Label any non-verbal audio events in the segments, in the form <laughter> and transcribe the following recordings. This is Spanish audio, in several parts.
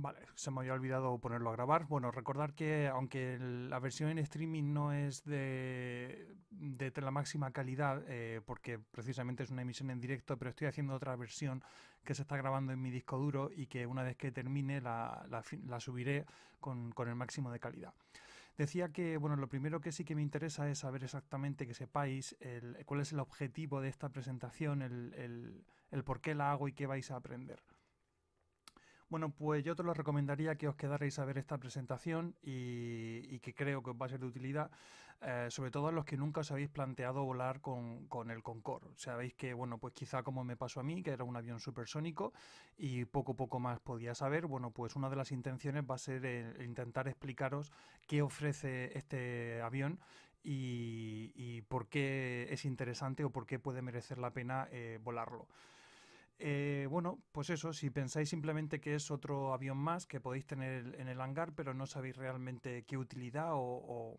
Vale, se me había olvidado ponerlo a grabar. Bueno, recordar que aunque la versión en streaming no es de, la máxima calidad, eh, porque precisamente es una emisión en directo, pero estoy haciendo otra versión que se está grabando en mi disco duro y que una vez que termine la, subiré con, el máximo de calidad. Decía que, bueno, lo primero que sí que me interesa es saber exactamente que sepáis el, cuál es el objetivo de esta presentación, el por qué la hago y qué vais a aprender. Bueno, pues yo te lo recomendaría que os quedarais a ver esta presentación y, que creo que os va a ser de utilidad, eh, sobre todo a los que nunca os habéis planteado volar con, con el Concorde. Sabéis que, bueno, pues quizá como me pasó a mí, que era un avión supersónico y poco poco más podía saber, bueno, pues una de las intenciones va a ser eh, intentar explicaros qué ofrece este avión y, por qué es interesante o por qué puede merecer la pena eh, volarlo. Eh, bueno, pues eso, si pensáis simplemente que es otro avión más que podéis tener en el hangar, pero no sabéis realmente qué utilidad o,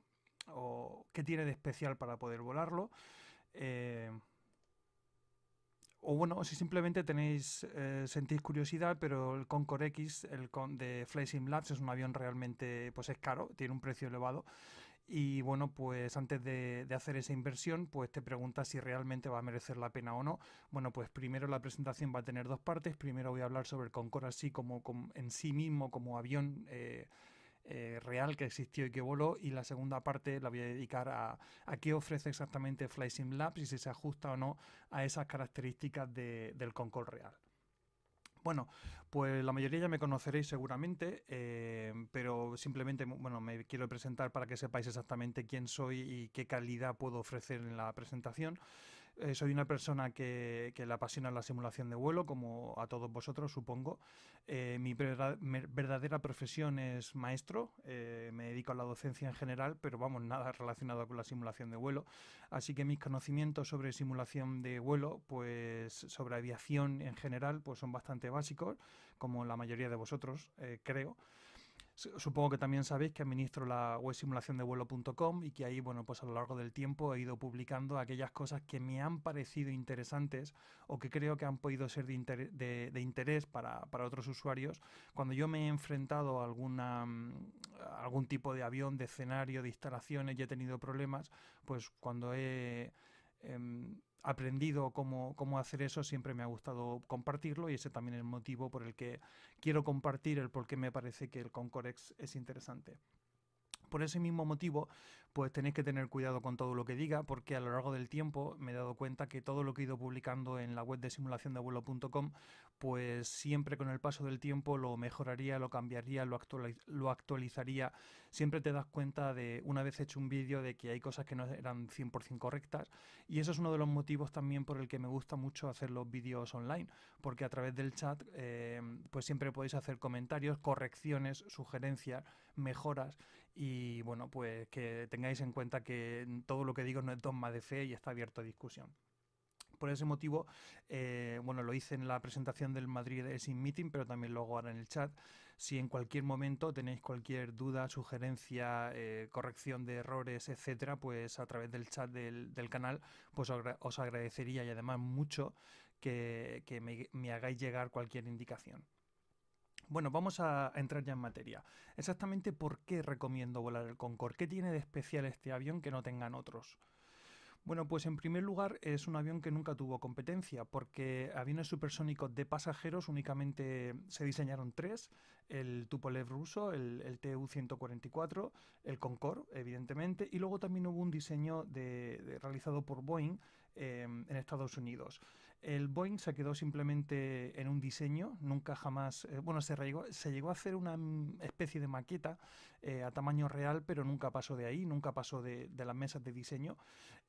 qué tiene de especial para poder volarlo. Eh, o bueno, si simplemente tenéis eh, sentís curiosidad, pero el Concorde X, el de Flysim Labs es un avión realmente pues es caro, tiene un precio elevado y bueno, pues antes de, hacer esa inversión, pues te preguntas si realmente va a merecer la pena o no. Bueno, pues primero la presentación va a tener dos partes. Primero voy a hablar sobre el Concorde así como, en sí mismo, como avión. Eh, eh, real que existió y que voló y la segunda parte la voy a dedicar a, a qué ofrece exactamente FlySim Labs y si se ajusta o no a esas características del Concorde real. Bueno, pues la mayoría ya me conoceréis seguramente, eh, pero simplemente bueno, me quiero presentar para que sepáis exactamente quién soy y qué calidad puedo ofrecer en la presentación. Eh, soy una persona que, que, le apasiona la simulación de vuelo, como a todos vosotros supongo. Eh, mi verdadera profesión es maestro, eh, me dedico a la docencia en general, pero vamos, nada <laughs> relacionado con la simulación de vuelo. Así que mis conocimientos sobre simulación de vuelo, pues sobre aviación en general, pues son bastante básicos, como la mayoría de vosotros, creo. Supongo que también sabéis que administro la web vuelo.com y que ahí, bueno, pues a lo largo del tiempo he ido publicando aquellas cosas que me han parecido interesantes o que creo que han podido ser de interés, para, otros usuarios. Cuando yo me he enfrentado a, alguna, mm, algún tipo de avión, de escenario, de instalaciones y he tenido problemas, pues cuando he... Em, aprendido cómo, cómo hacer eso, siempre me ha gustado compartirlo y ese también es el motivo por el que quiero compartir el por qué me parece que el Concorex es interesante. Por ese mismo motivo, pues tenéis que tener cuidado con todo lo que diga, porque a lo largo del tiempo me he dado cuenta que todo lo que he ido publicando en la web de simulación vuelo.com, pues siempre con el paso del tiempo lo mejoraría, lo cambiaría, lo, actualizaría. Siempre te das cuenta de, una vez hecho un vídeo, de que hay cosas que no eran 100% correctas. Y eso es uno de los motivos también por el que me gusta mucho hacer los vídeos online, porque a través del chat, eh, pues siempre podéis hacer comentarios, correcciones, sugerencias, mejoras y bueno, pues que tengáis en cuenta que todo lo que digo no es dogma de fe y está abierto a discusión. Por ese motivo, eh, bueno, lo hice en la presentación del Madrid in Meeting, pero también lo hago ahora en el chat. Si en cualquier momento tenéis cualquier duda, sugerencia, eh, corrección de errores, etcétera, pues a través del chat del, canal, pues os agradecería y además mucho que, me hagáis llegar cualquier indicación. Bueno, vamos a entrar ya en materia. Exactamente por qué recomiendo volar el Concorde. ¿Qué tiene de especial este avión que no tengan otros? Bueno, pues en primer lugar es un avión que nunca tuvo competencia, porque aviones supersónicos de pasajeros únicamente se diseñaron tres, el Tupolev ruso, el, Tu-144, el Concorde, evidentemente, y luego también hubo un diseño de, realizado por Boeing eh, en Estados Unidos. El Boeing se quedó simplemente en un diseño, nunca jamás, eh, bueno, se, llegó, a hacer una especie de maqueta eh, a tamaño real, pero nunca pasó de ahí, nunca pasó de, las mesas de diseño.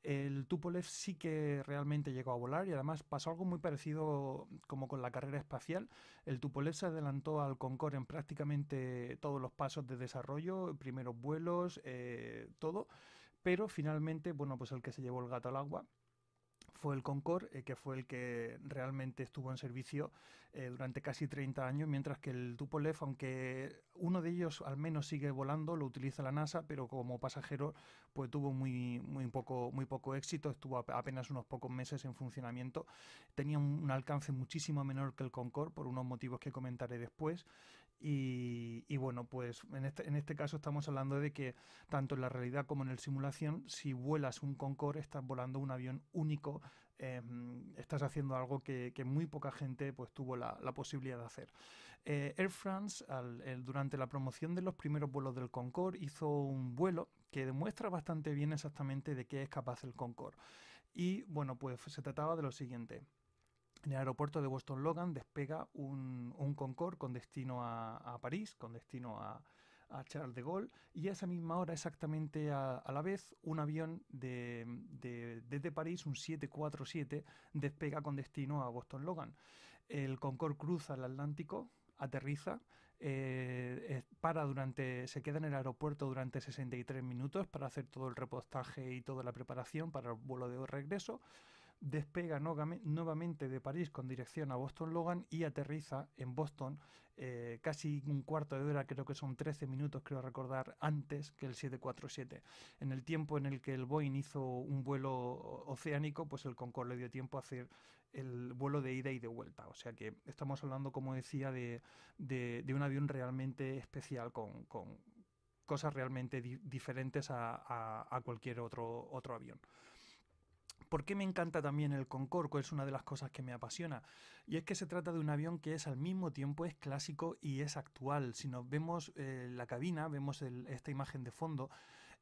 El Tupolev sí que realmente llegó a volar y además pasó algo muy parecido como con la carrera espacial. El Tupolev se adelantó al Concorde en prácticamente todos los pasos de desarrollo, primeros vuelos, eh, todo, pero finalmente, bueno, pues el que se llevó el gato al agua fue el Concorde, eh, que fue el que realmente estuvo en servicio eh, durante casi 30 años, mientras que el Tupolev, aunque uno de ellos al menos sigue volando, lo utiliza la NASA, pero como pasajero pues tuvo muy, muy, poco, muy poco éxito, estuvo apenas unos pocos meses en funcionamiento, tenía un, un alcance muchísimo menor que el Concorde por unos motivos que comentaré después, y, bueno, pues en este, en este, caso estamos hablando de que tanto en la realidad como en el simulación, si vuelas un Concorde, estás volando un avión único, em, estás haciendo algo que, muy poca gente pues, tuvo la, posibilidad de hacer. Eh, Air France, durante la promoción de los primeros vuelos del Concorde, hizo un vuelo que demuestra bastante bien exactamente de qué es capaz el Concorde. Y bueno, pues se trataba de lo siguiente. En el aeropuerto de Boston Logan despega un, un Concorde con destino a, a París, con destino a, a, Charles de Gaulle, y a esa misma hora, exactamente a, la vez, un avión desde París, un 747, despega con destino a Boston Logan. El Concorde cruza el Atlántico, aterriza, eh, para durante, se queda en el aeropuerto durante 63 minutos para hacer todo el repostaje y toda la preparación para el vuelo de regreso despega nuevamente de París con dirección a Boston Logan y aterriza en Boston eh, casi un cuarto de hora, creo que son 13 minutos, creo recordar, antes que el 747. En el tiempo en el que el Boeing hizo un vuelo oceánico, pues el Concorde le dio tiempo a hacer el vuelo de ida y de vuelta. O sea que estamos hablando, como decía, de, un avión realmente especial con, cosas realmente diferentes a, a, cualquier otro, otro avión. ¿Por qué me encanta también el Concorde? Es una de las cosas que me apasiona. Y es que se trata de un avión que es al mismo tiempo es clásico y es actual. Si nos vemos eh, la cabina, vemos esta imagen de fondo,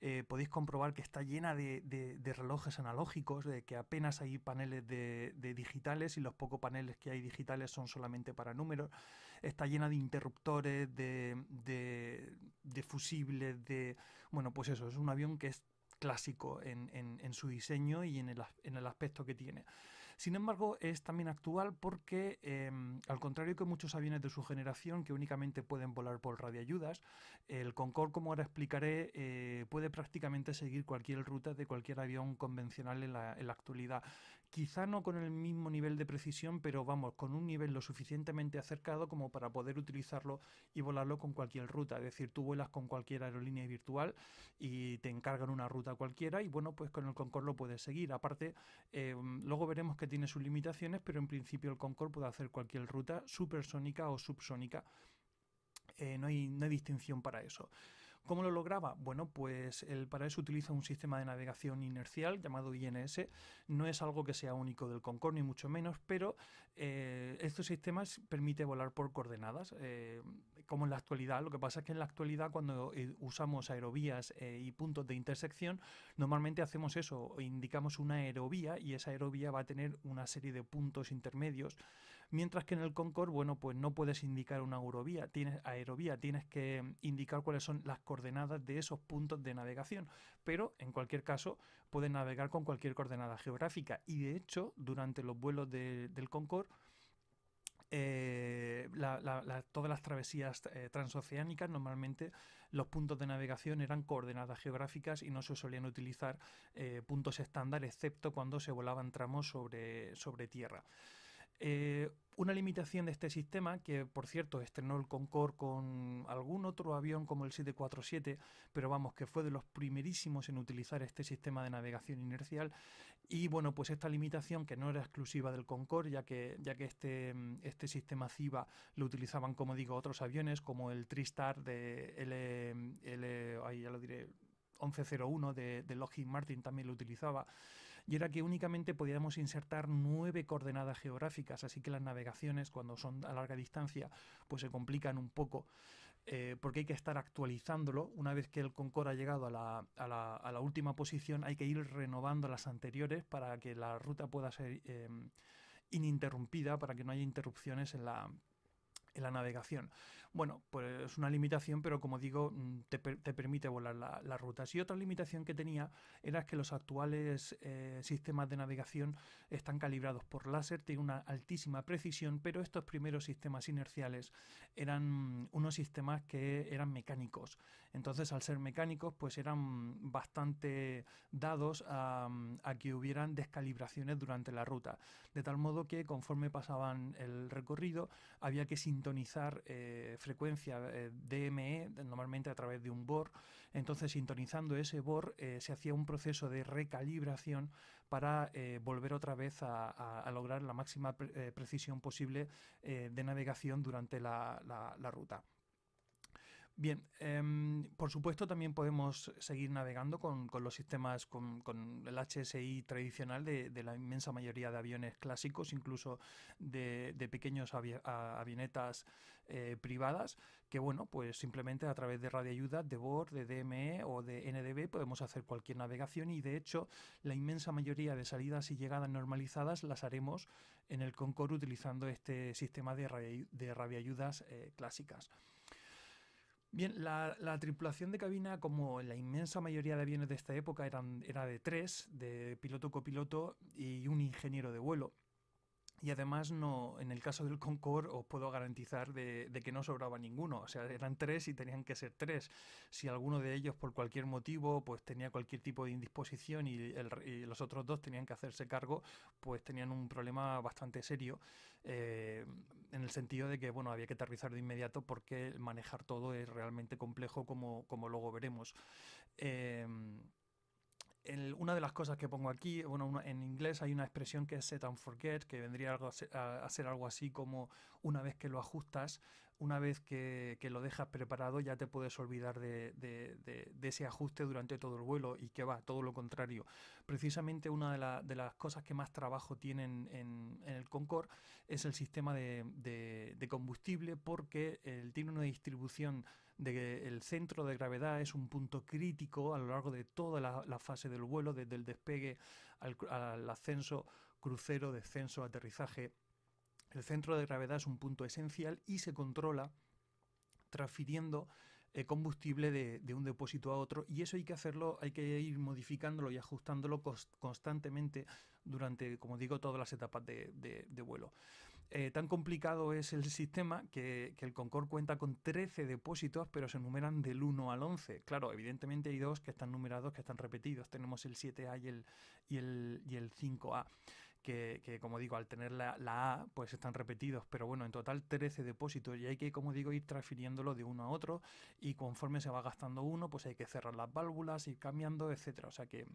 eh, podéis comprobar que está llena de, relojes analógicos, de que apenas hay paneles de, digitales y los pocos paneles que hay digitales son solamente para números. Está llena de interruptores, de fusibles, de... Bueno, pues eso, es un avión que es clásico en, su diseño y en el, aspecto que tiene. Sin embargo, es también actual porque, em, al contrario que muchos aviones de su generación que únicamente pueden volar por radioayudas, el Concorde, como ahora explicaré, eh, puede prácticamente seguir cualquier ruta de cualquier avión convencional en la actualidad quizá no con el mismo nivel de precisión, pero vamos, con un nivel lo suficientemente acercado como para poder utilizarlo y volarlo con cualquier ruta. Es decir, tú vuelas con cualquier aerolínea virtual y te encargan una ruta cualquiera y bueno, pues con el Concorde lo puedes seguir. Aparte, eh, luego veremos que tiene sus limitaciones, pero en principio el Concorde puede hacer cualquier ruta supersónica o subsónica. Eh, no, hay, no hay distinción para eso. ¿Cómo lo lograba? Bueno, pues el, para utiliza un sistema de navegación inercial llamado INS. No es algo que sea único del Concorde, ni mucho menos, pero eh, estos sistemas permiten volar por coordenadas, eh, como en la actualidad. Lo que pasa es que en la actualidad, cuando eh, usamos aerovías y puntos de intersección, normalmente hacemos eso, indicamos una aerovía y esa aerovía va a tener una serie de puntos intermedios Mientras que en el Concorde, bueno, pues no puedes indicar una aerovía, tienes, aerovía, tienes que mm, indicar cuáles son las coordenadas de esos puntos de navegación. Pero en cualquier caso, puedes navegar con cualquier coordenada geográfica. Y de hecho, durante los vuelos del Concorde, eh, todas las travesías eh, transoceánicas normalmente los puntos de navegación eran coordenadas geográficas y no se solían utilizar eh, puntos estándar excepto cuando se volaban tramos sobre tierra. Eh, una limitación de este sistema, que por cierto estrenó el Concorde con algún otro avión como el 747, pero vamos, que fue de los primerísimos en utilizar este sistema de navegación inercial. Y bueno, pues esta limitación, que no era exclusiva del Concorde, ya que, ya que este, este sistema CIVA lo utilizaban, como digo, otros aviones, como el TriStar de L, ahí ya lo diré, 1101 de, de Lockheed Martin también lo utilizaba y era que únicamente podíamos insertar nueve coordenadas geográficas, así que las navegaciones cuando son a larga distancia pues se complican un poco eh, porque hay que estar actualizándolo. Una vez que el Concorde ha llegado a la, última posición hay que ir renovando las anteriores para que la ruta pueda ser em, ininterrumpida, para que no haya interrupciones en la navegación. Bueno, pues es una limitación, pero como digo, mm, te, permite volar las rutas. Y otra limitación que tenía era que los actuales eh, sistemas de navegación están calibrados por láser, tienen una altísima precisión, pero estos primeros sistemas inerciales eran mm, unos sistemas que eran mecánicos. Entonces, al ser mecánicos, pues eran bastante dados mm, a, que hubieran descalibraciones durante la ruta. De tal modo que conforme pasaban el recorrido, había que sintonizar eh, frecuencia eh, DME, normalmente a través de un BOR. Entonces, sintonizando ese BOR, eh, se hacía un proceso de recalibración para eh, volver otra vez a, lograr la máxima precisión posible de navegación durante la, ruta. Bien, em, por supuesto también podemos seguir navegando con, los sistemas, con, el HSI tradicional de, la inmensa mayoría de aviones clásicos, incluso de, de pequeños avionetas eh, privadas, que bueno, pues simplemente a través de radioayuda, de Bord, de DME o de NDB podemos hacer cualquier navegación y de hecho la inmensa mayoría de salidas y llegadas normalizadas las haremos en el Concor utilizando este sistema de, de radioayudas eh, clásicas. Bien, la, tripulación de cabina, como la inmensa mayoría de aviones de esta época, eran, era de tres, de piloto, copiloto y un ingeniero de vuelo. Y además, no, en el caso del Concorde, os puedo garantizar de, que no sobraba ninguno. O sea, eran tres y tenían que ser tres. Si alguno de ellos, por cualquier motivo, pues tenía cualquier tipo de indisposición y, los otros dos tenían que hacerse cargo, pues tenían un problema bastante serio. Eh, en el sentido de que, bueno, había que aterrizar de inmediato porque manejar todo es realmente complejo, como, como luego veremos. Eh, una de las cosas que pongo aquí, bueno, en inglés hay una expresión que es set and forget, que vendría algo a, ser, algo así como una vez que lo ajustas, una vez que, que lo dejas preparado, ya te puedes olvidar de, de, ese ajuste durante todo el vuelo y que va, todo lo contrario. Precisamente una de, las cosas que más trabajo tienen en, el Concorde es el sistema de, combustible porque eh, tiene una distribución de que el centro de gravedad es un punto crítico a lo largo de toda la, fase del vuelo, desde el despegue al, ascenso, crucero, descenso, aterrizaje. El centro de gravedad es un punto esencial y se controla transfiriendo eh, combustible de, un depósito a otro y eso hay que hacerlo, hay que ir modificándolo y ajustándolo constantemente durante, como digo, todas las etapas de, de vuelo. Eh, tan complicado es el sistema que, el Concord cuenta con 13 depósitos, pero se numeran del 1 al 11. Claro, evidentemente hay dos que están numerados, que están repetidos. Tenemos el 7A y el, y el, y 5A, que, como digo, al tener la, A, pues están repetidos. Pero bueno, en total 13 depósitos y hay que, como digo, ir transfiriéndolo de uno a otro y conforme se va gastando uno, pues hay que cerrar las válvulas, ir cambiando, etcétera. O sea que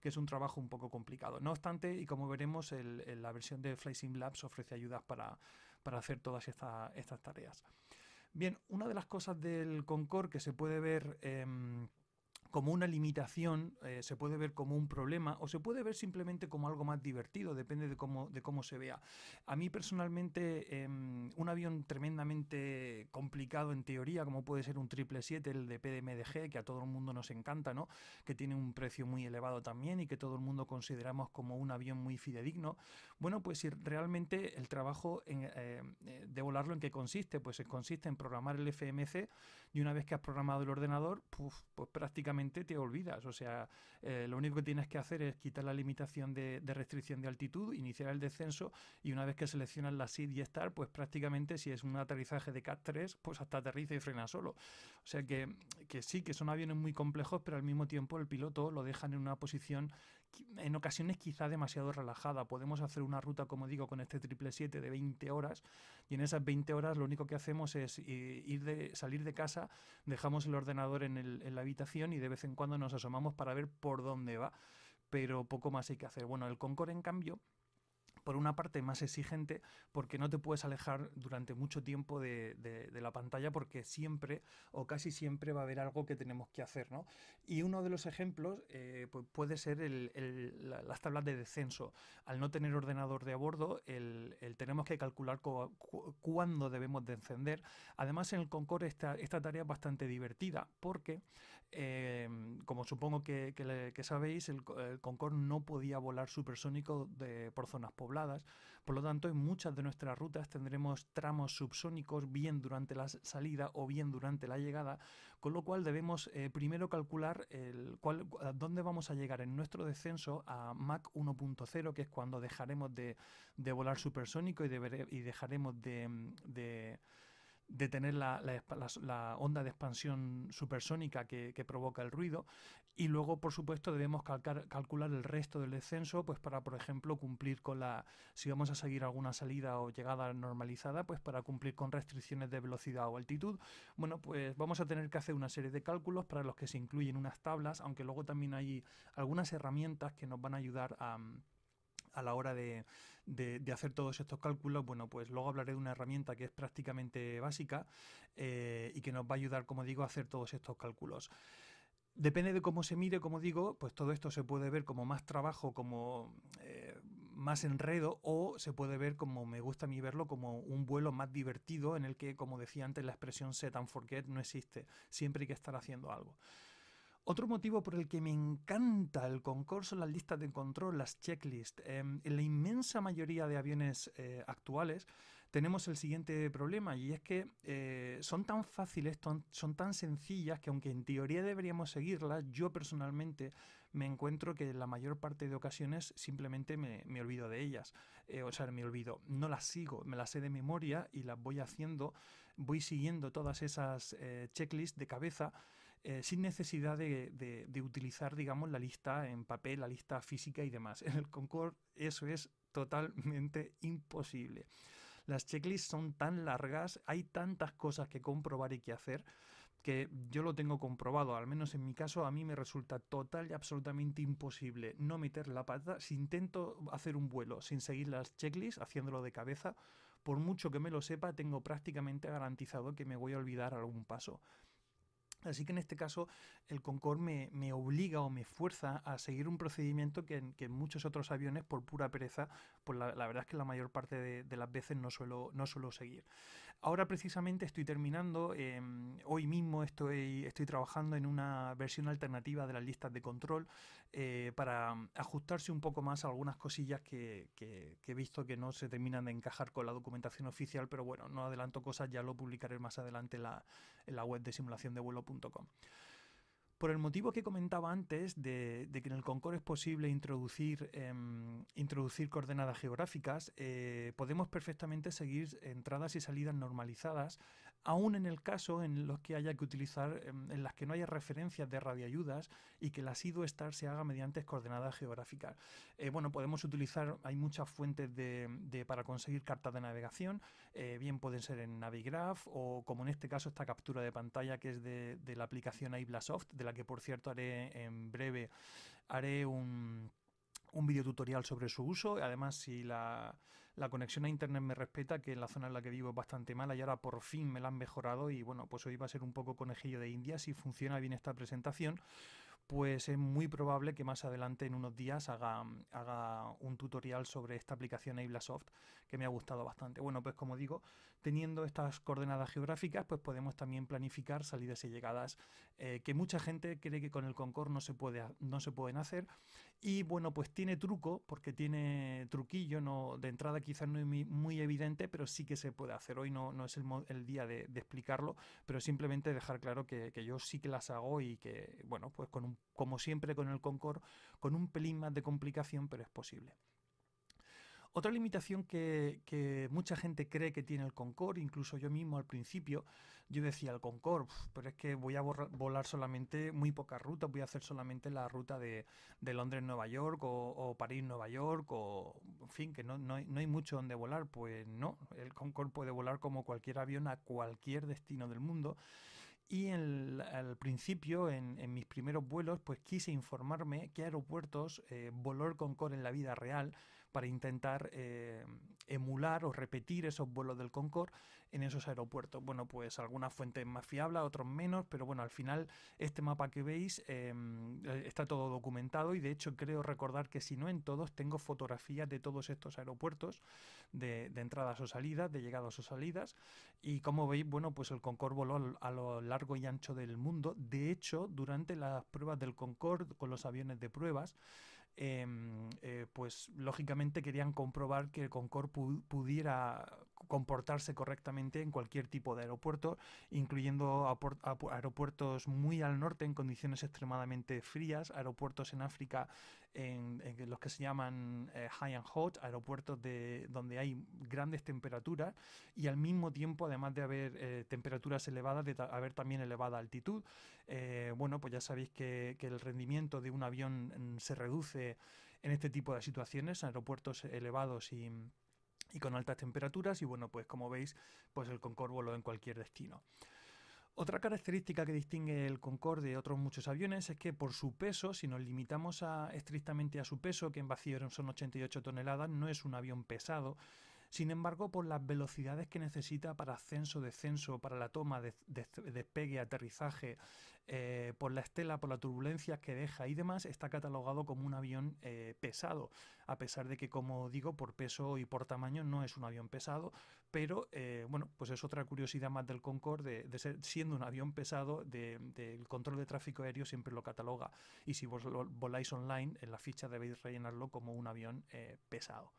que es un trabajo un poco complicado. No obstante, y como veremos, la versión de FlySim Labs ofrece ayudas para, hacer todas estas tareas. Bien, una de las cosas del Concord que se puede ver... Em, como una limitación, eh, se puede ver como un problema o se puede ver simplemente como algo más divertido, depende de cómo, de cómo se vea. A mí personalmente, em, un avión tremendamente complicado en teoría, como puede ser un 777, el de PDMDG, que a todo el mundo nos encanta, ¿no? que tiene un precio muy elevado también y que todo el mundo consideramos como un avión muy fidedigno. Bueno, pues si realmente el trabajo eh, de volarlo en qué consiste, pues consiste en programar el FMC y una vez que has programado el ordenador, pues prácticamente te olvidas. O sea, eh, lo único que tienes que hacer es quitar la limitación de, restricción de altitud, iniciar el descenso y una vez que seleccionas la SID y STAR, pues prácticamente si es un aterrizaje de CAT 3, pues hasta aterriza y frena solo. O sea que, que sí, que son aviones muy complejos, pero al mismo tiempo el piloto lo dejan en una posición en ocasiones quizá demasiado relajada. Podemos hacer una ruta, como digo, con este triple 777 de 20 horas y en esas 20 horas lo único que hacemos es eh, ir de, salir de casa, dejamos el ordenador en, en la habitación y de vez en cuando nos asomamos para ver por dónde va. Pero poco más hay que hacer. Bueno, el Concorde, en cambio, por una parte más exigente porque no te puedes alejar durante mucho tiempo de, la pantalla porque siempre o casi siempre va a haber algo que tenemos que hacer, Y uno de los ejemplos eh, pues puede ser las tablas de descenso. Al no tener ordenador de a bordo, el, tenemos que calcular cuándo debemos de encender. Además en el Concorde esta, esta tarea es bastante divertida porque Em, como supongo que, sabéis, el, Concorde no podía volar supersónico por zonas pobladas, por lo tanto en muchas de nuestras rutas tendremos tramos subsónicos bien durante la salida o bien durante la llegada, con lo cual debemos eh, primero calcular dónde vamos a llegar en nuestro descenso a Mach 1.0, que es cuando dejaremos de, volar supersónico y, dejaremos de de tener la, onda de expansión supersónica que, provoca el ruido y luego por supuesto debemos calcular el resto del descenso pues para por ejemplo cumplir con la si vamos a seguir alguna salida o llegada normalizada pues para cumplir con restricciones de velocidad o altitud bueno pues vamos a tener que hacer una serie de cálculos para los que se incluyen unas tablas aunque luego también hay algunas herramientas que nos van a ayudar a a la hora de, hacer todos estos cálculos, bueno, pues luego hablaré de una herramienta que es prácticamente básica eh, y que nos va a ayudar, como digo, a hacer todos estos cálculos. Depende de cómo se mire, como digo, pues todo esto se puede ver como más trabajo, como eh, más enredo, o se puede ver como me gusta a mí verlo, como un vuelo más divertido en el que, como decía antes, la expresión set and forget no existe. Siempre hay que estar haciendo algo. Otro motivo por el que me encanta el concurso, las listas de control, las checklists. Em, en la inmensa mayoría de aviones eh, actuales tenemos el siguiente problema y es que eh, son tan fáciles, son tan sencillas que aunque en teoría deberíamos seguirlas, yo personalmente me encuentro que en la mayor parte de ocasiones simplemente me, me olvido de ellas. Eh, o sea, me olvido, no las sigo, me las sé de memoria y las voy haciendo, voy siguiendo todas esas checklists de cabeza eh, sin necesidad de, de, utilizar, digamos, la lista en papel, la lista física y demás. En el Concord eso es totalmente imposible. Las checklists son tan largas, hay tantas cosas que comprobar y que hacer, que yo lo tengo comprobado, al menos en mi caso a mí me resulta total y absolutamente imposible no meter la pata si intento hacer un vuelo sin seguir las checklists, haciéndolo de cabeza, por mucho que me lo sepa, tengo prácticamente garantizado que me voy a olvidar algún paso. Así que en este caso el Concorde me, obliga o me fuerza a seguir un procedimiento que en, muchos otros aviones, por pura pereza, pues la, verdad es que la mayor parte de, las veces no no suelo seguir. Ahora precisamente estoy terminando, em, hoy mismo estoy, trabajando en una versión alternativa de las listas de control eh, para ajustarse un poco más a algunas cosillas que, he visto que no se terminan de encajar con la documentación oficial, pero bueno, no adelanto cosas, ya lo publicaré más adelante en la, en la web de simulaciondevuelo.com por el motivo que comentaba antes de, que en el Concor es posible introducir, em, introducir coordenadas geográficas, eh, podemos perfectamente seguir entradas y salidas normalizadas aún en el caso en los que haya que utilizar, em, en, las que no haya referencias de radioayudas y que la sido estar se haga mediante coordenadas geográficas. Eh, bueno, podemos utilizar, hay muchas fuentes de, para conseguir cartas de navegación, eh, bien pueden ser en Navigraph o como en este caso esta captura de pantalla que es de, la aplicación Iblasoft, de la que por cierto haré en breve, haré un un video tutorial sobre su uso. Además, si la, la conexión a internet me respeta, que en la zona en la que vivo es bastante mala y ahora por fin me la han mejorado y bueno, pues hoy va a ser un poco conejillo de India si funciona bien esta presentación pues es muy probable que más adelante en unos días haga, haga un tutorial sobre esta aplicación Ablasoft que me ha gustado bastante. Bueno, pues como digo, teniendo estas coordenadas geográficas, pues podemos también planificar salidas y llegadas eh, que mucha gente cree que con el concor no se, puede, no se pueden hacer. Y bueno, pues tiene truco, porque tiene truquillo, de entrada quizás no es muy evidente, pero sí que se puede hacer. Hoy no, es el, día de, explicarlo, pero simplemente dejar claro que, yo sí que las hago y que, bueno, pues como siempre con el concor, con un pelín más de complicación, pero es posible. Otra limitación que, mucha gente cree que tiene el Concorde, incluso yo mismo al principio, yo decía el Concorde, pero es que voy a volar solamente muy pocas rutas, voy a hacer solamente la ruta de, de Londres-Nueva York o, París-Nueva York, o en fin, que no, no, hay, no hay mucho donde volar. Pues no, el Concorde puede volar como cualquier avión a cualquier destino del mundo. Y al principio, en, mis primeros vuelos, pues quise informarme qué aeropuertos eh, voló el Concorde en la vida real para intentar eh, emular o repetir esos vuelos del Concorde en esos aeropuertos. Bueno, pues algunas fuentes más fiables, otras menos, pero bueno, al final este mapa que veis em, eh, está todo documentado y de hecho creo recordar que si no en todos tengo fotografías de todos estos aeropuertos, de, de entradas o salidas, de llegadas o salidas y como veis, bueno, pues el Concorde voló a lo largo y ancho del mundo. De hecho, durante las pruebas del Concorde con los aviones de pruebas, Em, eh, pues lógicamente querían comprobar que el Concorde pudiera comportarse correctamente en cualquier tipo de aeropuerto, incluyendo aeropuertos muy al norte en condiciones extremadamente frías, aeropuertos en África en, los que se llaman eh, high and hot, aeropuertos de, donde hay grandes temperaturas y al mismo tiempo, además de haber eh, temperaturas elevadas, de haber también elevada altitud. Eh, bueno, pues ya sabéis que, que el rendimiento de un avión mm, se reduce en este tipo de situaciones, aeropuertos elevados y y con altas temperaturas y bueno pues como veis pues el Concorde vuelo en cualquier destino otra característica que distingue el Concorde de otros muchos aviones es que por su peso, si nos limitamos estrictamente a su peso, que en vacío son 88 toneladas, no es un avión pesado. Sin embargo, por las velocidades que necesita para ascenso, descenso, para la toma, de, despegue, aterrizaje, eh, por la estela, por la turbulencia que deja y demás, está catalogado como un avión eh, pesado. A pesar de que, como digo, por peso y por tamaño no es un avión pesado, pero eh, bueno, pues es otra curiosidad más del Concorde, de, ser, siendo un avión pesado, el control de tráfico aéreo siempre lo cataloga. Y si vos voláis online, en la ficha debéis rellenarlo como un avión eh, pesado.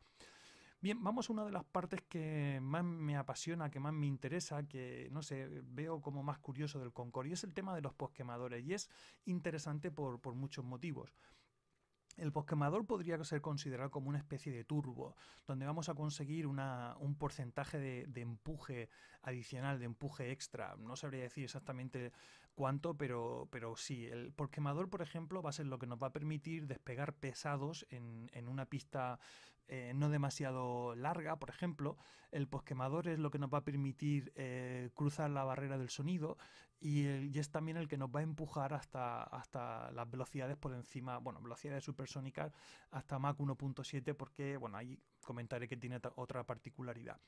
Bien, vamos a una de las partes que más me apasiona, que más me interesa, que no sé, veo como más curioso del Concorde, y es el tema de los posquemadores, y es interesante por, por muchos motivos. El posquemador podría ser considerado como una especie de turbo, donde vamos a conseguir un porcentaje de, empuje adicional, de empuje extra. No sabría decir exactamente cuánto, pero, sí, el posquemador, por ejemplo, va a ser lo que nos va a permitir despegar pesados en, una pista eh, no demasiado larga, por ejemplo. El posquemador es lo que nos va a permitir eh, cruzar la barrera del sonido y, es también el que nos va a empujar hasta, hasta las velocidades por encima, bueno, velocidades supersónicas hasta Mach 1.7 porque, bueno, ahí comentaré que tiene otra particularidad.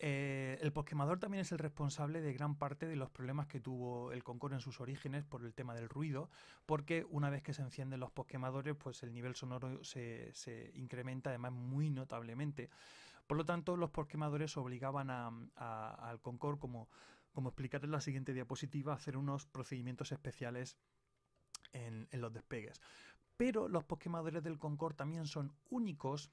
Eh, el posquemador también es el responsable de gran parte de los problemas que tuvo el Concorde en sus orígenes por el tema del ruido, porque una vez que se encienden los posquemadores, pues el nivel sonoro se, incrementa además muy notablemente. Por lo tanto, los posquemadores obligaban al Concorde como como explicaré en la siguiente diapositiva, hacer unos procedimientos especiales en, los despegues. Pero los posquemadores del Concorde también son únicos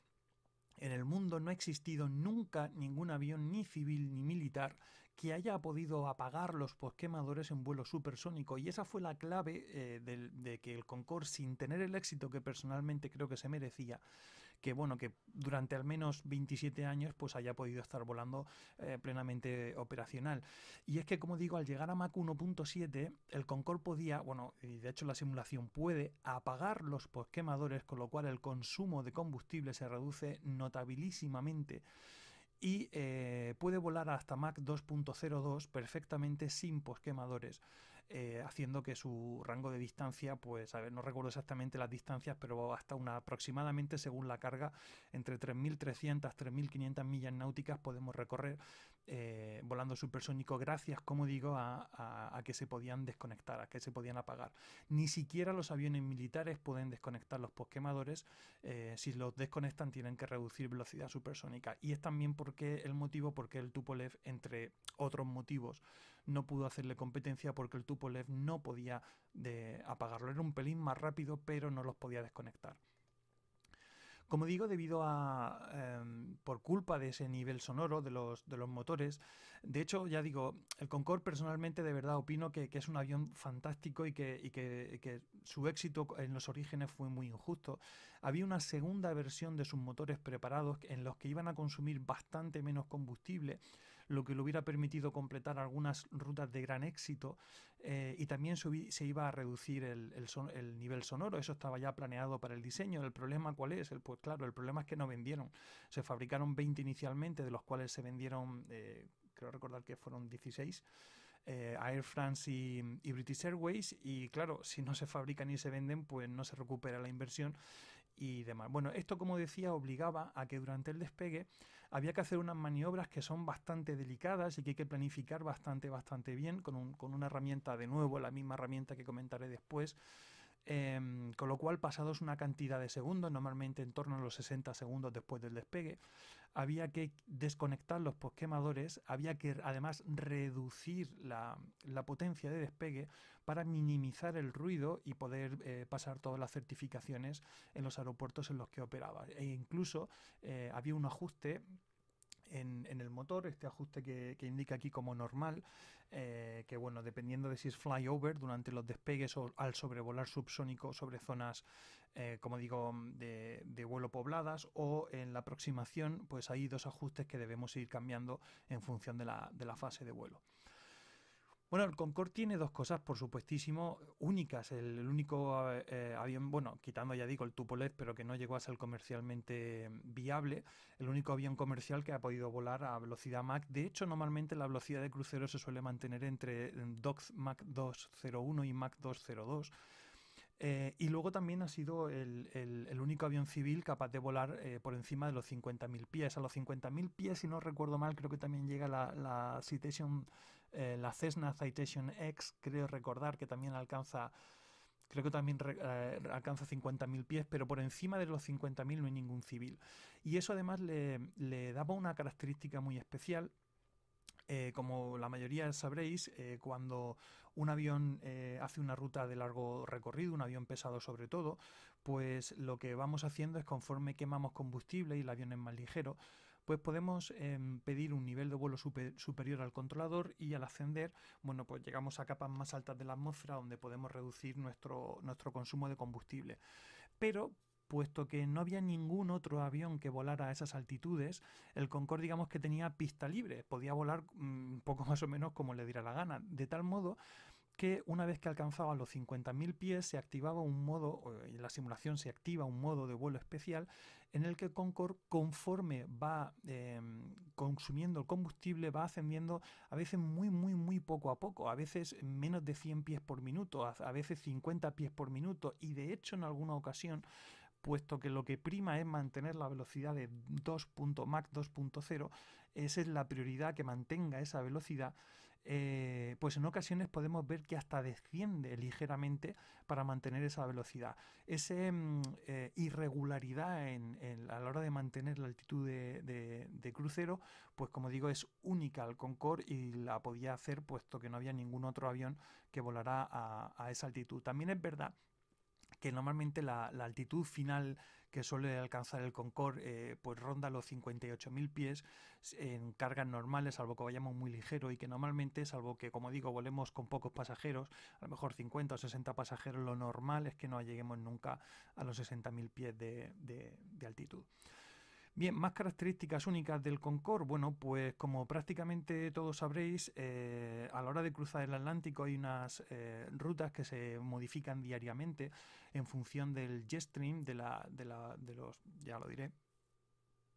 en el mundo no ha existido nunca ningún avión ni civil ni militar que haya podido apagar los posquemadores en vuelo supersónico y esa fue la clave eh, de, que el Concorde sin tener el éxito que personalmente creo que se merecía que bueno que durante al menos 27 años pues haya podido estar volando eh, plenamente operacional y es que como digo al llegar a Mach 1.7 el Concorde podía bueno y de hecho la simulación puede apagar los posquemadores con lo cual el consumo de combustible se reduce notabilísimamente y eh, puede volar hasta Mach 2.02 perfectamente sin posquemadores, eh, haciendo que su rango de distancia, pues a ver, no recuerdo exactamente las distancias, pero hasta una aproximadamente según la carga, entre 3.300 y 3.500 millas náuticas podemos recorrer eh, volando supersónico gracias, como digo, a, que se podían desconectar, a que se podían apagar. Ni siquiera los aviones militares pueden desconectar los posquemadores. Eh, si los desconectan tienen que reducir velocidad supersónica. Y es también porque el motivo por el Tupolev, entre otros motivos, no pudo hacerle competencia porque el Tupolev no podía eh, apagarlo. Era un pelín más rápido, pero no los podía desconectar. Como digo, debido a. Em, por culpa de ese nivel sonoro de los, de los motores. De hecho, ya digo, el Concorde personalmente de verdad opino que, es un avión fantástico y, que, que, su éxito en los orígenes fue muy injusto. Había una segunda versión de sus motores preparados en los que iban a consumir bastante menos combustible lo que le hubiera permitido completar algunas rutas de gran éxito eh, y también se, iba a reducir el, nivel sonoro, eso estaba ya planeado para el diseño. ¿El problema cuál es? El, pues claro, el problema es que no vendieron. Se fabricaron 20 inicialmente, de los cuales se vendieron... Eh, creo recordar que fueron 16, eh, Air France y, y, British Airways, y claro, si no se fabrican y se venden, pues no se recupera la inversión y demás. Bueno, esto como decía obligaba a que durante el despegue había que hacer unas maniobras que son bastante delicadas y que hay que planificar bastante, bastante bien con, una herramienta de nuevo, la misma herramienta que comentaré después. Em, con lo cual, pasados una cantidad de segundos, normalmente en torno a los 60 segundos después del despegue, había que desconectar los posquemadores, había que además reducir la, potencia de despegue para minimizar el ruido y poder eh, pasar todas las certificaciones en los aeropuertos en los que operaba. E incluso eh, había un ajuste en, el motor, este ajuste que, indica aquí como normal, eh, que bueno, dependiendo de si es flyover durante los despegues o al sobrevolar subsónico sobre zonas eh, como digo, de, vuelo pobladas o en la aproximación, pues hay dos ajustes que debemos ir cambiando en función de la, fase de vuelo. Bueno, el Concorde tiene dos cosas, por supuestísimo, únicas. El, único eh, eh, avión, bueno, quitando ya digo el Tupolev, pero que no llegó a ser comercialmente viable, el único avión comercial que ha podido volar a velocidad Mach. De hecho, normalmente la velocidad de crucero se suele mantener entre DOC Mach 201 y Mach 202. Eh, y luego también ha sido el, el, único avión civil capaz de volar eh, por encima de los 50.000 pies. A los 50.000 pies, si no recuerdo mal, creo que también llega la, Citation, eh, la Cessna Citation X, creo recordar que también alcanza creo que también alcanza 50.000 pies, pero por encima de los 50.000 no hay ningún civil. Y eso además le, le daba una característica muy especial. como la mayoría sabréis, cuando un avión eh, hace una ruta de largo recorrido, un avión pesado sobre todo, pues lo que vamos haciendo es conforme quemamos combustible y el avión es más ligero, pues podemos em, pedir un nivel de vuelo superior al controlador y al ascender, bueno, pues llegamos a capas más altas de la atmósfera donde podemos reducir nuestro, nuestro consumo de combustible. Pero puesto que no había ningún otro avión que volara a esas altitudes, el Concorde digamos que tenía pista libre, podía volar mm, un <laughs> poco más o menos como le diera la gana, de tal modo que una vez que alcanzaba los 50.000 pies se activaba un modo, en eh, la simulación se activa un modo de vuelo especial en el que Concorde conforme va em, consumiendo el combustible va ascendiendo a veces muy muy muy poco a poco, a veces menos de 100 pies por minuto, a veces 50 pies por minuto y de hecho en alguna ocasión puesto que lo que prima es mantener la velocidad de 2.mac 2.0, esa es la prioridad que mantenga esa velocidad, eh, pues en ocasiones podemos ver que hasta desciende ligeramente para mantener esa velocidad. Esa mm, eh, irregularidad a la hora de mantener la altitud de, crucero, pues como digo, es única al Concorde y la podía hacer puesto que no había ningún otro avión que volara a esa altitud. También es verdad que normalmente la, altitud final que suele alcanzar el Concorde eh, pues ronda los 58.000 pies en cargas normales, salvo que vayamos muy ligero y que normalmente, salvo que como digo, volemos con pocos pasajeros, a lo mejor 50 o 60 pasajeros, lo normal es que no lleguemos nunca a los 60.000 pies de altitud. Bien, más características únicas del Concorde. Bueno, pues como prácticamente todos sabréis, eh, a la hora de cruzar el Atlántico hay unas eh, rutas que se modifican diariamente en función del jet stream, de, la, de, la, de los, ya lo diré,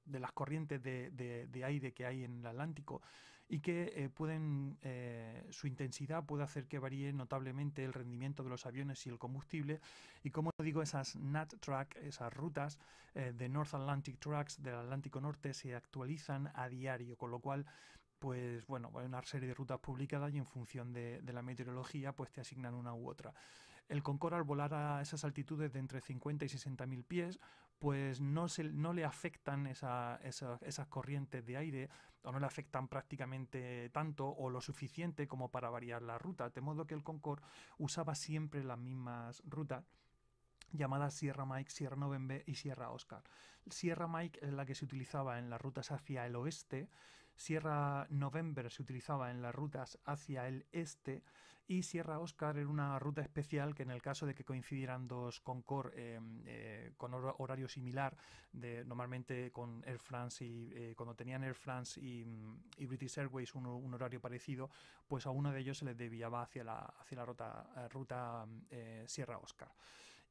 de las corrientes de, aire que hay en el Atlántico y que eh, pueden, eh, su intensidad puede hacer que varíe notablemente el rendimiento de los aviones y el combustible. Y como digo, esas NAT track, esas rutas eh, de North Atlantic Tracks del Atlántico Norte se actualizan a diario, con lo cual pues bueno, hay una serie de rutas publicadas y en función de, la meteorología, pues te asignan una u otra. El Concorde al volar a esas altitudes de entre 50 y 60 mil pies pues no, se, le afectan esas corrientes de aire o no le afectan prácticamente tanto o lo suficiente como para variar la ruta. De modo que el Concorde usaba siempre las mismas rutas llamadas Sierra Mike, Sierra November y Sierra Oscar. Sierra Mike es la que se utilizaba en las rutas hacia el oeste, Sierra November se utilizaba en las rutas hacia el este y Sierra Oscar era una ruta especial que en el caso de que coincidieran dos Concorde em, eh, con horario similar, normalmente con Air France y eh, cuando tenían Air France y, mm, British Airways un, horario parecido, pues a uno de ellos se les desviaba hacia la, hacia la ruta, eh, ruta mm, Sierra Oscar.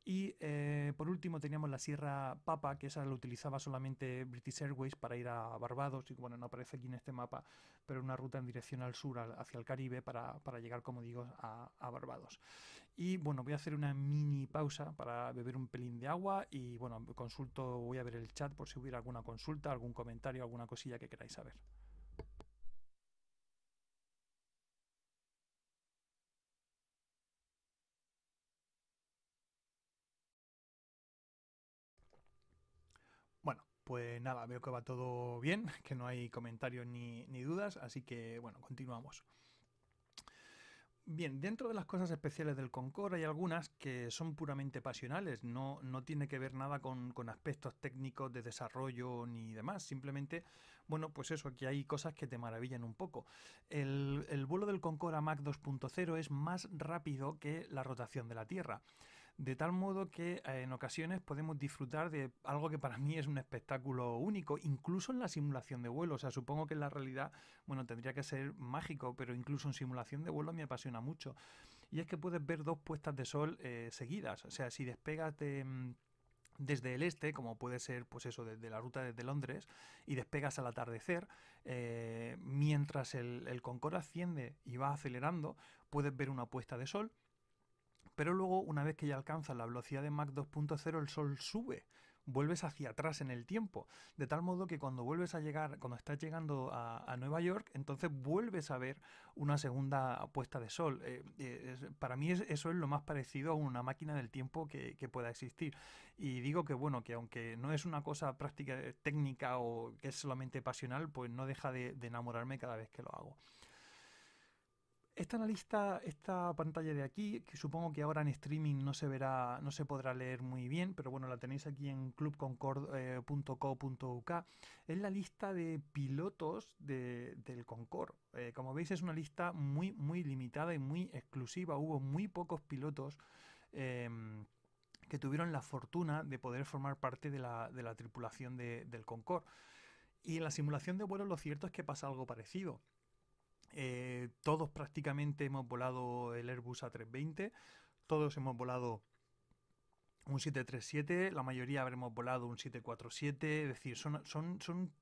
Y eh, por último teníamos la Sierra Papa, que esa la utilizaba solamente British Airways para ir a Barbados, y bueno, no aparece aquí en este mapa, pero una ruta en dirección al sur, hacia el Caribe, para, llegar, como digo, a, a Barbados. Y bueno, voy a hacer una mini pausa para beber un pelín de agua y bueno, consulto, voy a ver el chat por si hubiera alguna consulta, algún comentario, alguna cosilla que queráis saber. Pues nada, veo que va todo bien, <laughs> que no hay comentarios ni, dudas, así que bueno, continuamos. Bien, dentro de las cosas especiales del Concorde hay algunas que son puramente pasionales, no, tiene que ver nada con, aspectos técnicos de desarrollo ni demás, simplemente, bueno, pues eso, aquí hay cosas que te maravillan un poco. El, el vuelo del Concorde a Mach 2.0 es más rápido que la rotación de la Tierra de tal modo que eh, en ocasiones podemos disfrutar de algo que para mí es un espectáculo único, incluso en la simulación de vuelo. O sea, supongo que en la realidad, bueno, tendría que ser mágico, pero incluso en simulación de vuelo me apasiona mucho. Y es que puedes ver dos puestas de sol eh, seguidas. O sea, si despegas mm, desde el este, como puede ser, pues eso, desde la ruta desde Londres, y despegas al atardecer, eh, mientras el, el Concorde asciende y va acelerando, puedes ver una puesta de sol pero luego, una vez que ya alcanzas la velocidad de Mach 2.0, el Sol sube, vuelves hacia atrás en el tiempo, de tal modo que cuando vuelves a llegar, cuando estás llegando a, Nueva York, entonces vuelves a ver una segunda puesta de Sol. Eh, eh, para mí eso es lo más parecido a una máquina del tiempo que, pueda existir. Y digo que, bueno, que aunque no es una cosa práctica eh, técnica o que es solamente pasional, pues no deja de enamorarme cada vez que lo hago. Esta analista, esta pantalla de aquí, que supongo que ahora en streaming no se verá, no se podrá leer muy bien, pero bueno, la tenéis aquí en clubconcord.co.uk, eh, es la lista de pilotos del Concord. Eh, como veis, es una lista muy, muy limitada y muy exclusiva. Hubo muy pocos pilotos. Em, que tuvieron la fortuna de poder formar parte de la, tripulación del Concorde. Y en la simulación de vuelo lo cierto es que pasa algo parecido. Eh, todos prácticamente hemos volado el Airbus A320, todos hemos volado un 737, la mayoría habremos volado un 747, es decir, son,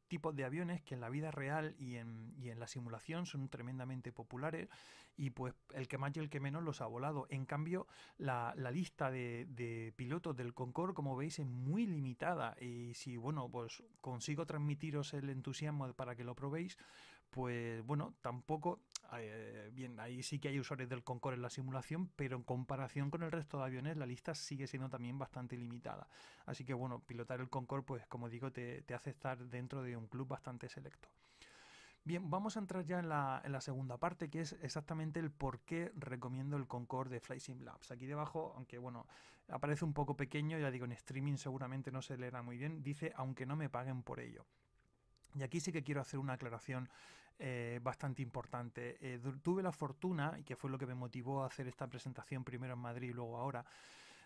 tipos de aviones que en la vida real y en, la simulación son tremendamente populares y pues el que más y el que menos los ha volado. En cambio, la, lista de, pilotos del Concorde, como veis, es muy limitada y si, bueno, pues consigo transmitiros el entusiasmo para que lo probéis, pues bueno, tampoco... Eh, bien, ahí sí que hay usuarios del Concorde en la simulación, pero en comparación con el resto de aviones la lista sigue siendo también bastante limitada. Así que bueno, pilotar el Concorde, pues como digo, te, hace estar dentro de un club bastante selecto. Bien, vamos a entrar ya en la, segunda parte, que es exactamente el por qué recomiendo el Concorde de Flysim Labs. Aquí debajo, aunque bueno, aparece un poco pequeño, ya digo, en streaming seguramente no se leerá muy bien, dice, aunque no me paguen por ello. Y aquí sí que quiero hacer una aclaración eh, bastante importante. Eh, tuve la fortuna, y que fue lo que me motivó a hacer esta presentación primero en Madrid y luego ahora,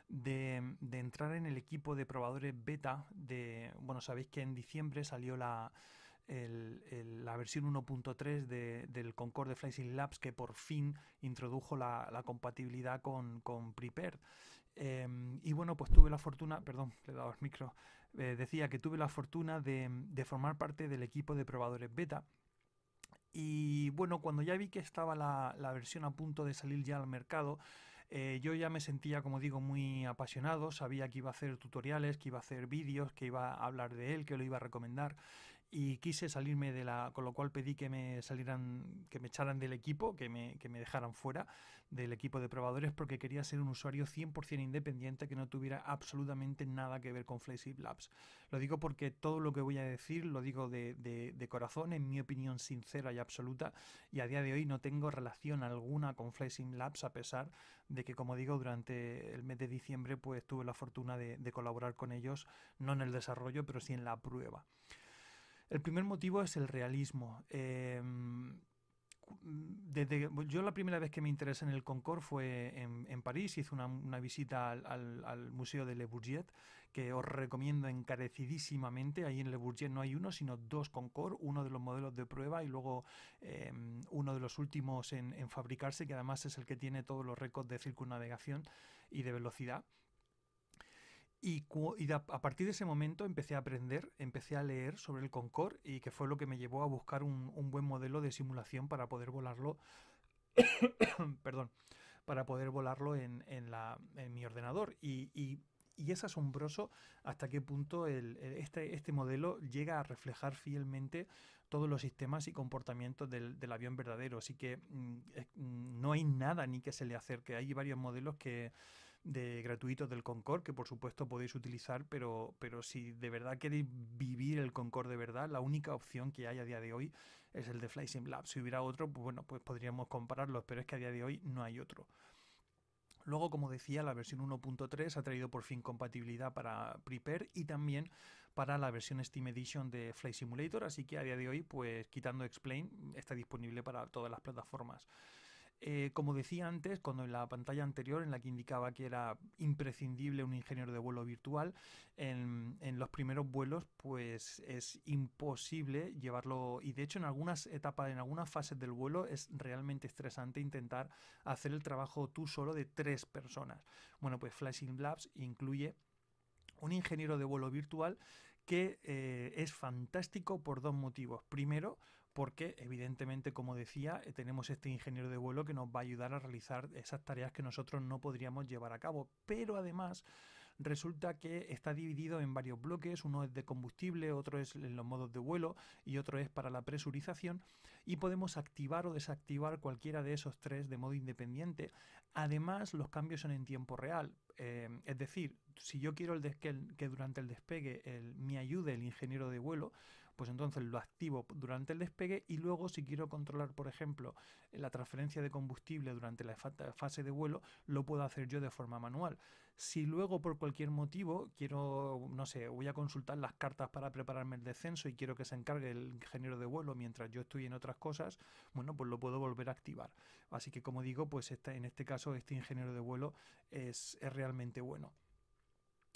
de, entrar en el equipo de probadores beta bueno, sabéis que en diciembre salió la, versión 1.3 del Concorde Flying Labs que por fin introdujo la, compatibilidad con, con Prepared. Em, y bueno, pues tuve la fortuna, perdón, le he dado el micro, eh, decía que tuve la fortuna de, de formar parte del equipo de probadores beta y bueno, cuando ya vi que estaba la, la, versión a punto de salir ya al mercado, eh, yo ya me sentía, como digo, muy apasionado, sabía que iba a hacer tutoriales, que iba a hacer vídeos, que iba a hablar de él, que lo iba a recomendar y quise salirme de la, con lo cual pedí que me salieran, que me echaran del equipo, que me, que me dejaran fuera del equipo de probadores porque quería ser un usuario 100% independiente que no tuviera absolutamente nada que ver con flexible Labs. Lo digo porque todo lo que voy a decir lo digo de, de, corazón, en mi opinión sincera y absoluta, y a día de hoy no tengo relación alguna con Flexib Labs a pesar de que, como digo, durante el mes de diciembre pues tuve la fortuna de, de colaborar con ellos, no en el desarrollo, pero sí en la prueba. El primer motivo es el realismo. Em, mm, yo la primera vez que me interesé en el Concorde fue en, París, hice una, visita al, Museo de Le Bourget, que os recomiendo encarecidísimamente. Ahí en Le Bourget no hay uno, sino dos Concorde, uno de los modelos de prueba y luego em, uno de los últimos en, en, fabricarse, que además es el que tiene todos los récords de circunnavegación y de velocidad. Y, a, partir de ese momento empecé a aprender, empecé a leer sobre el Concorde y que fue lo que me llevó a buscar un, buen modelo de simulación para poder volarlo. <coughs> perdón, para poder volarlo en, mi ordenador. y, es asombroso hasta qué punto este, este, modelo llega a reflejar fielmente todos los sistemas y comportamientos del, avión verdadero. Así que mm, mm, no hay nada ni que se le acerque. Hay varios modelos que, de gratuitos del Concord, que por supuesto podéis utilizar, pero, pero si de verdad queréis vivir el Concord de verdad, la única opción que hay a día de hoy es el de Fly Sim Lab. Si hubiera otro, pues bueno, pues podríamos compararlos, pero es que a día de hoy no hay otro. Luego, como decía, la versión 1.3 ha traído por fin compatibilidad para Prepare y también para la versión Steam Edition de Fly Simulator, así que a día de hoy, pues quitando Explain, está disponible para todas las plataformas. Eh, como decía antes, cuando en la pantalla anterior, en la que indicaba que era imprescindible un ingeniero de vuelo virtual, en, los primeros vuelos, pues es imposible llevarlo. Y de hecho, en algunas etapas, en algunas fases del vuelo, es realmente estresante intentar hacer el trabajo tú solo de tres personas. Bueno, pues Flashing Labs incluye un ingeniero de vuelo virtual que eh, es fantástico por dos motivos. Primero, porque evidentemente, como decía, eh, tenemos este ingeniero de vuelo que nos va a ayudar a realizar esas tareas que nosotros no podríamos llevar a cabo. Pero además resulta que está dividido en varios bloques, uno es de combustible, otro es en los modos de vuelo y otro es para la presurización y podemos activar o desactivar cualquiera de esos tres de modo independiente. Además, los cambios son en tiempo real. Eh, es decir, si yo quiero el que, durante el despegue me ayude el ingeniero de vuelo, pues entonces lo activo durante el despegue y luego si quiero controlar, por ejemplo, la transferencia de combustible durante la fase de vuelo, lo puedo hacer yo de forma manual. Si luego por cualquier motivo quiero, no sé, voy a consultar las cartas para prepararme el descenso y quiero que se encargue el ingeniero de vuelo mientras yo estoy en otras cosas, bueno, pues lo puedo volver a activar. Así que como digo, pues en este caso este ingeniero de vuelo es, es realmente bueno.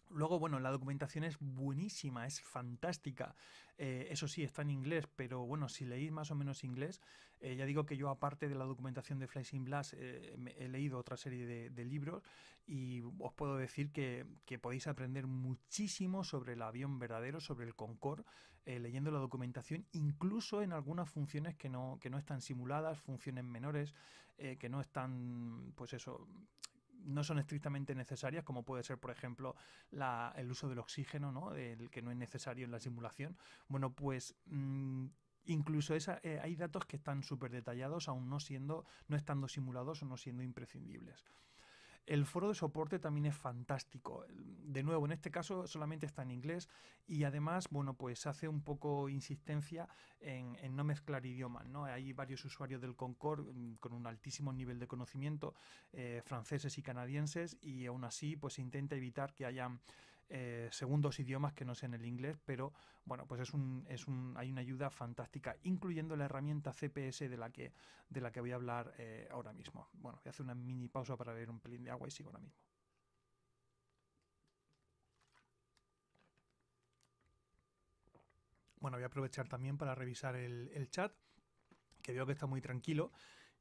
Luego, bueno, la documentación es buenísima, es fantástica. Eh, eso sí, está en inglés, pero bueno, si leéis más o menos inglés, eh, ya digo que yo aparte de la documentación de Flashing Blast eh, he leído otra serie de, libros y os puedo decir que, podéis aprender muchísimo sobre el avión verdadero, sobre el Concorde, leyendo la documentación, incluso en algunas funciones que no, que no están simuladas, funciones menores, que no están, pues eso, no son estrictamente necesarias, como puede ser, por ejemplo, la, el uso del oxígeno, ¿no? El que no es necesario en la simulación. Bueno, pues. Mm, incluso esa, eh, hay datos que están súper detallados, aún no siendo, no estando simulados o no siendo imprescindibles. El foro de soporte también es fantástico. De nuevo, en este caso solamente está en inglés y además, bueno, pues hace un poco insistencia en, no mezclar idiomas, ¿no? Hay varios usuarios del Concord mm, con un altísimo nivel de conocimiento, eh, franceses y canadienses, y aún así, pues intenta evitar que hayan eh, segundos idiomas que no sean el inglés, pero bueno, pues es un, es un, hay una ayuda fantástica, incluyendo la herramienta CPS de la que, de la que voy a hablar eh, ahora mismo. Bueno, voy a hacer una mini pausa para beber un pelín de agua y sigo ahora mismo. Bueno, voy a aprovechar también para revisar el, chat, que veo que está muy tranquilo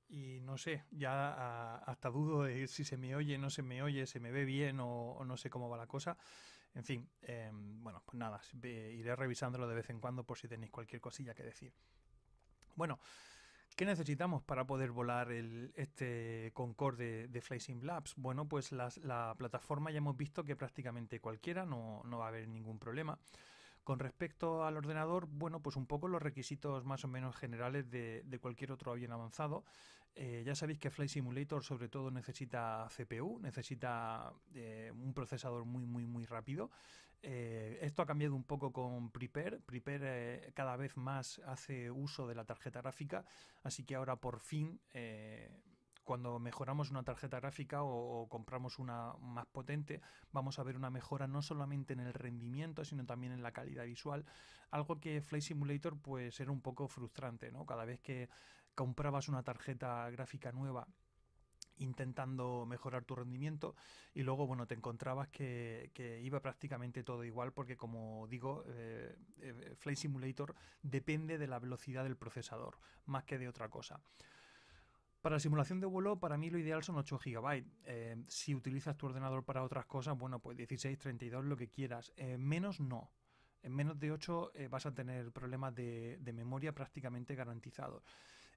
y no sé, ya ah, hasta dudo de si se me oye, no se me oye, se me ve bien o no sé cómo va la cosa. En fin, em, bueno, pues nada, iré revisándolo de vez en cuando por si tenéis cualquier cosilla que decir. Bueno, ¿Qué necesitamos para poder volar este Concorde de, de FlySim Labs? Bueno, pues la plataforma ya hemos visto que prácticamente cualquiera, no, va a haber ningún problema. Con respecto al ordenador, bueno, pues un poco los requisitos más o menos generales de cualquier otro avión avanzado. Eh, ya sabéis que Flight Simulator sobre todo necesita CPU, necesita eh, un procesador muy, muy, muy rápido. Eh, esto ha cambiado un poco con Prepare. Prepare cada vez más hace uso de la tarjeta gráfica, así que ahora por fin cuando mejoramos una tarjeta gráfica o, compramos una más potente, vamos a ver una mejora no solamente en el rendimiento, sino también en la calidad visual. Algo que Flight Simulator pues era un poco frustrante, ¿no? Cada vez que comprabas una tarjeta gráfica nueva intentando mejorar tu rendimiento y luego bueno te encontrabas que, iba prácticamente todo igual porque como digo eh, eh, Flight Simulator depende de la velocidad del procesador más que de otra cosa para simulación de vuelo, para mí lo ideal son 8 GB. Eh, si utilizas tu ordenador para otras cosas, bueno, pues 16, 32, lo que quieras. Eh, menos no. En menos de 8 vas a tener problemas de memoria prácticamente garantizados.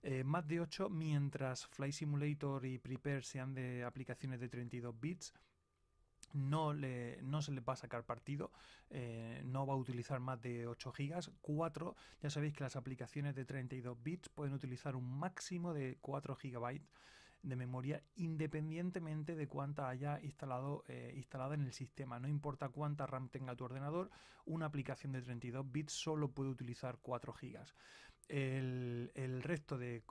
Eh, más de 8, mientras Fly Simulator y Prepare sean de aplicaciones de 32 bits, no, no se le va a sacar partido, eh, no va a utilizar más de 8 gigas. 4, ya sabéis que las aplicaciones de 32 bits pueden utilizar un máximo de 4 gigabytes de memoria independientemente de cuánta haya instalado, eh, instalada en el sistema. No importa cuánta RAM tenga tu ordenador, una aplicación de 32 bits solo puede utilizar 4 gigas. El, resto de,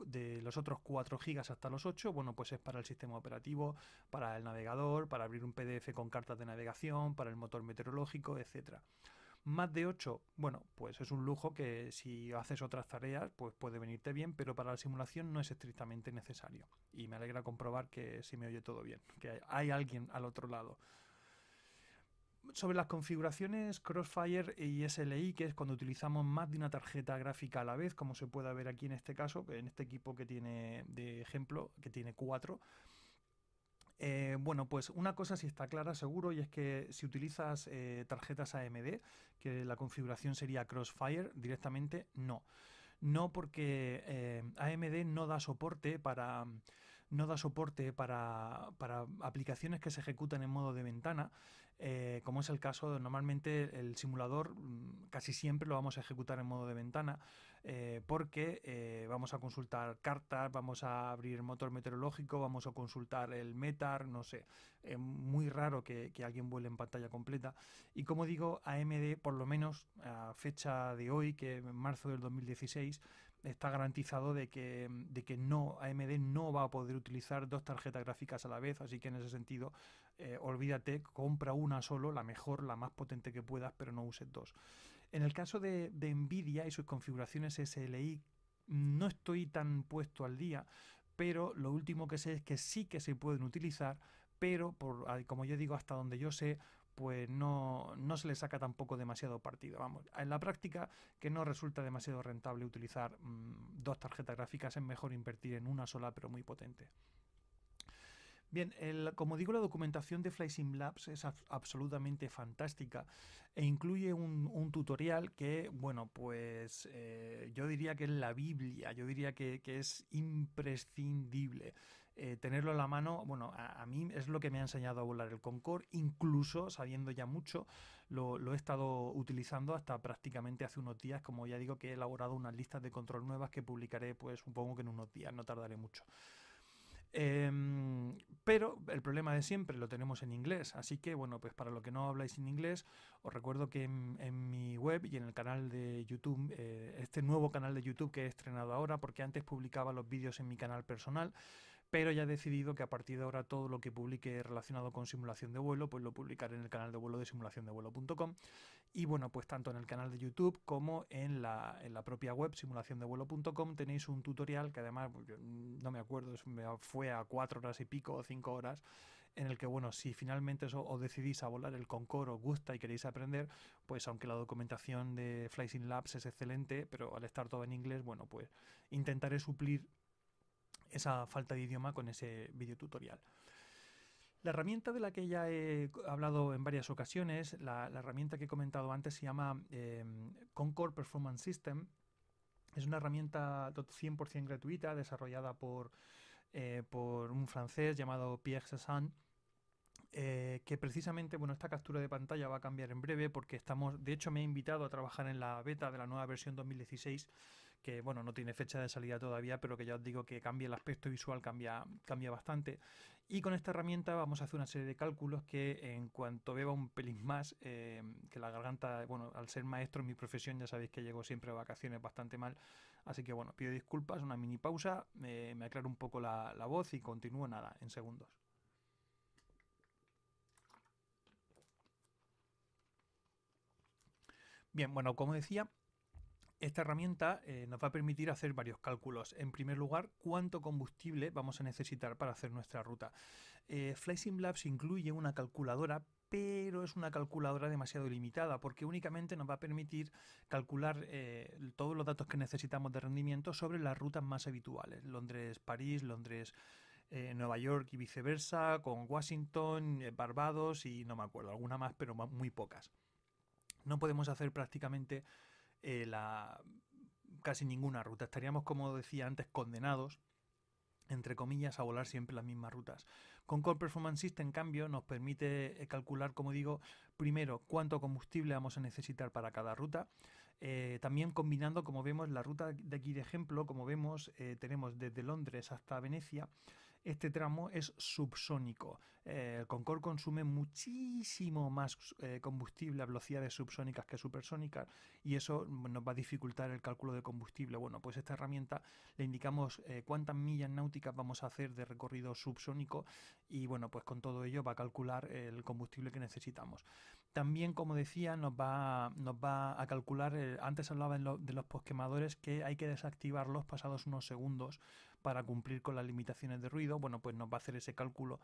los otros 4 gigas hasta los 8, bueno, pues es para el sistema operativo, para el navegador, para abrir un PDF con cartas de navegación, para el motor meteorológico, etcétera. Más de 8, bueno, pues es un lujo que si haces otras tareas, pues puede venirte bien, pero para la simulación no es estrictamente necesario. Y me alegra comprobar que si me oye todo bien, que hay alguien al otro lado sobre las configuraciones Crossfire y SLI, que es cuando utilizamos más de una tarjeta gráfica a la vez, como se puede ver aquí en este caso, en este equipo que tiene de ejemplo, que tiene cuatro. Eh, bueno, pues una cosa sí está clara seguro y es que si utilizas eh, tarjetas AMD, que la configuración sería Crossfire, directamente no. No porque eh, AMD no da soporte para no da soporte para, para aplicaciones que se ejecutan en modo de ventana. Eh, como es el caso, normalmente el simulador mm, casi siempre lo vamos a ejecutar en modo de ventana eh, porque eh, vamos a consultar cartas, vamos a abrir el motor meteorológico, vamos a consultar el METAR, no sé, es muy raro que, alguien vuele en pantalla completa. Y como digo, AMD, por lo menos a fecha de hoy, que en marzo del 2016, está garantizado de que, de que no, AMD no va a poder utilizar dos tarjetas gráficas a la vez, así que en ese sentido eh, olvídate, compra una solo, la mejor, la más potente que puedas, pero no uses dos. En el caso de, Nvidia y sus configuraciones SLI, no estoy tan puesto al día, pero lo último que sé es que sí que se pueden utilizar, pero como yo digo, hasta donde yo sé, pues no, se le saca tampoco demasiado partido. Vamos, en la práctica que no resulta demasiado rentable utilizar mm, dos tarjetas gráficas, es mejor invertir en una sola pero muy potente. Bien, como digo, la documentación de FlySim Labs es absolutamente fantástica e incluye un, tutorial que, bueno, pues eh, yo diría que es la Biblia, yo diría que, es imprescindible eh, tenerlo en la mano. Bueno, a, mí es lo que me ha enseñado a volar el Concord, incluso sabiendo ya mucho, lo, lo he estado utilizando hasta prácticamente hace unos días, como ya digo que he elaborado unas listas de control nuevas que publicaré, pues supongo que en unos días, no tardaré mucho. Em, pero el problema de siempre lo tenemos en inglés, así que bueno, pues para lo que no habláis en inglés, os recuerdo que en, mi web y en el canal de YouTube, eh, este nuevo canal de YouTube que he estrenado ahora, porque antes publicaba los vídeos en mi canal personal, pero ya he decidido que a partir de ahora todo lo que publique relacionado con simulación de vuelo, pues lo publicaré en el canal de vuelo de simulaciondevuelo.com y bueno, pues tanto en el canal de YouTube como en la, en la propia web simulaciondevuelo.com tenéis un tutorial que además pues no me acuerdo, fue a cuatro horas y pico o cinco horas, en el que bueno, si finalmente os decidís a volar el Concorde, os gusta y queréis aprender, pues aunque la documentación de Flying Labs es excelente, pero al estar todo en inglés, bueno, pues intentaré suplir esa falta de idioma con ese tutorial. La herramienta de la que ya he hablado en varias ocasiones, la, herramienta que he comentado antes se llama em, Concord Performance System. Es una herramienta 100% gratuita desarrollada por, eh, por un francés llamado Pierre Sassan, eh, que precisamente, bueno, esta captura de pantalla va a cambiar en breve porque estamos, de hecho me he invitado a trabajar en la beta de la nueva versión 2016 que bueno, no tiene fecha de salida todavía, pero que ya os digo que cambia el aspecto visual, cambia, cambia bastante. Y con esta herramienta vamos a hacer una serie de cálculos que en cuanto beba un pelín más, eh, que la garganta, bueno, al ser maestro en mi profesión ya sabéis que llego siempre a vacaciones bastante mal, así que bueno, pido disculpas, una mini pausa, me aclaro un poco la, la voz y continúo nada, en segundos. Bien, bueno, como decía, esta herramienta eh, nos va a permitir hacer varios cálculos. En primer lugar, cuánto combustible vamos a necesitar para hacer nuestra ruta. Eh, Labs incluye una calculadora, pero es una calculadora demasiado limitada porque únicamente nos va a permitir calcular eh, todos los datos que necesitamos de rendimiento sobre las rutas más habituales. Londres-París, Londres... Eh, Nueva York y viceversa, con Washington, Barbados y no me acuerdo, alguna más, pero muy pocas. No podemos hacer prácticamente eh, la, casi ninguna ruta. Estaríamos, como decía antes, condenados entre comillas, a volar siempre las mismas rutas. Con Core Performance System, en cambio, nos permite eh, calcular, como digo, primero cuánto combustible vamos a necesitar para cada ruta. Eh, también combinando, como vemos, la ruta de aquí de ejemplo, como vemos, tenemos desde Londres hasta Venecia, este tramo es subsónico. el eh, Concorde consume muchísimo más eh, combustible a velocidades subsónicas que supersónicas y eso nos va a dificultar el cálculo de combustible. Bueno, pues esta herramienta le indicamos eh, cuántas millas náuticas vamos a hacer de recorrido subsónico y bueno, pues con todo ello va a calcular el combustible que necesitamos. También, como decía, nos va, nos va a calcular, antes hablaba de los posquemadores que hay que desactivarlos pasados unos segundos para cumplir con las limitaciones de ruido, bueno, pues nos va a hacer ese cálculo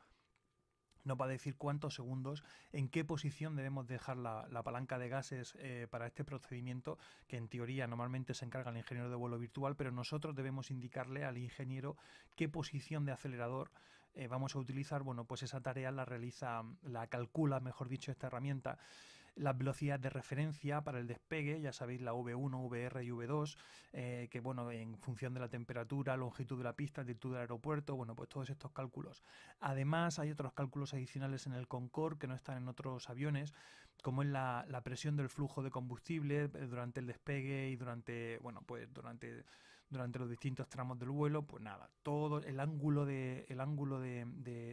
nos va a decir cuántos segundos, en qué posición debemos dejar la, palanca de gases eh, para este procedimiento, que en teoría normalmente se encarga el ingeniero de vuelo virtual, pero nosotros debemos indicarle al ingeniero qué posición de acelerador eh, vamos a utilizar. Bueno, pues esa tarea la realiza, la calcula, mejor dicho, esta herramienta las velocidades de referencia para el despegue, ya sabéis la V1, VR y V2, eh, que bueno, en función de la temperatura, longitud de la pista, altitud del aeropuerto, bueno, pues todos estos cálculos. Además hay otros cálculos adicionales en el Concorde que no están en otros aviones, como es la, la presión del flujo de combustible eh, durante el despegue y durante, bueno, pues durante durante los distintos tramos del vuelo, pues nada, todo el ángulo de, el ángulo de,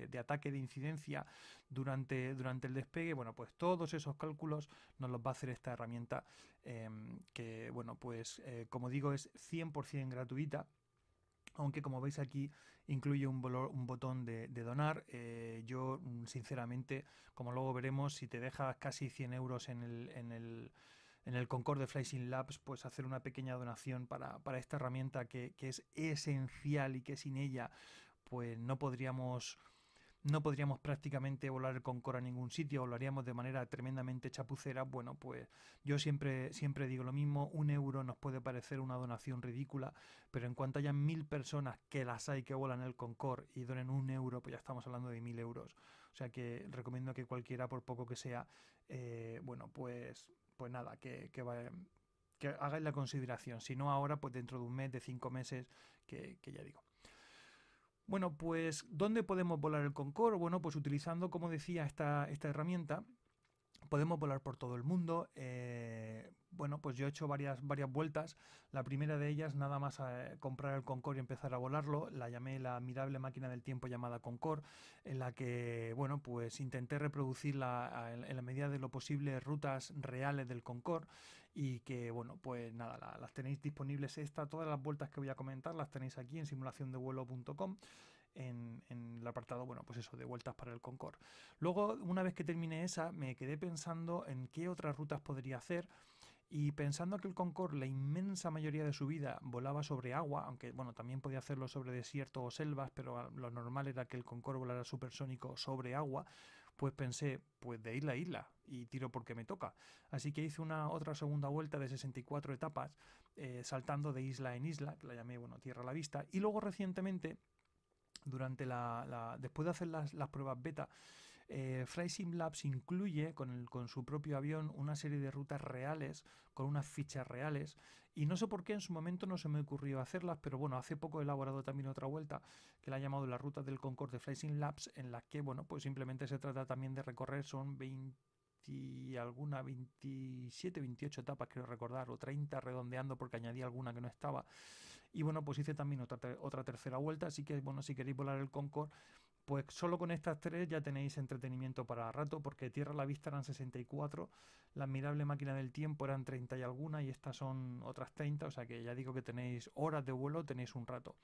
de, ataque de incidencia durante, durante el despegue, bueno, pues todos esos cálculos nos los va a hacer esta herramienta em, que, bueno, pues eh, como digo, es 100% gratuita aunque como veis aquí incluye un, un botón de, donar, eh, yo mm, sinceramente, como luego veremos, si te dejas casi 100 euros en el, en el en el Concord de Sin Labs, pues hacer una pequeña donación para, esta herramienta que, es esencial y que sin ella, pues no podríamos. No podríamos prácticamente volar el concord a ningún sitio, o lo haríamos de manera tremendamente chapucera. Bueno, pues yo siempre, siempre digo lo mismo, un euro nos puede parecer una donación ridícula, pero en cuanto haya mil personas que las hay que volan el Concorde y donen un euro, pues ya estamos hablando de mil euros. O sea que recomiendo que cualquiera, por poco que sea, eh, bueno, pues pues nada, que, que, hagáis la consideración. Si no ahora, pues dentro de un mes, de cinco meses, que, ya digo. Bueno, pues ¿dónde podemos volar el Concorde? Bueno, pues utilizando, como decía, esta, esta herramienta podemos volar por todo el mundo. Eh, bueno, pues yo he hecho varias, varias vueltas. La primera de ellas, nada más eh, comprar el Concorde y empezar a volarlo, la llamé la admirable máquina del tiempo llamada Concorde, en la que, bueno, pues intenté reproducir eh, en la medida de lo posible rutas reales del Concorde y que, bueno, pues nada, las tenéis disponibles. Esta, todas las vueltas que voy a comentar las tenéis aquí en simulaciondevuelo.com en, el apartado, bueno, pues eso, de vueltas para el Concorde Luego, una vez que terminé esa, me quedé pensando en qué otras rutas podría hacer. Y pensando que el Concorde la inmensa mayoría de su vida volaba sobre agua, aunque bueno, también podía hacerlo sobre desierto o selvas, pero lo normal era que el Concorde volara supersónico sobre agua, pues pensé, pues de isla a isla y tiro porque me toca. Así que hice una otra segunda vuelta de 64 etapas, eh, saltando de isla en isla, la llamé, bueno, Tierra a la Vista, y luego recientemente durante la, después de hacer las, pruebas beta, eh, Sim Labs incluye con, el, con su propio avión una serie de rutas reales, con unas fichas reales, y no sé por qué en su momento no se me ocurrió hacerlas, pero bueno, hace poco he elaborado también otra vuelta que la he llamado la ruta del Concorde de FlySim Labs, en la que, bueno, pues simplemente se trata también de recorrer, son 20 y alguna 27, 28 etapas, creo recordar, o 30 redondeando porque añadí alguna que no estaba. Y bueno, pues hice también otra, otra tercera vuelta, así que bueno, si queréis volar el Concorde, pues solo con estas tres ya tenéis entretenimiento para rato, porque Tierra a la Vista eran 64, la admirable máquina del tiempo eran 30 y alguna, y estas son otras 30, o sea que ya digo que tenéis horas de vuelo, tenéis un rato.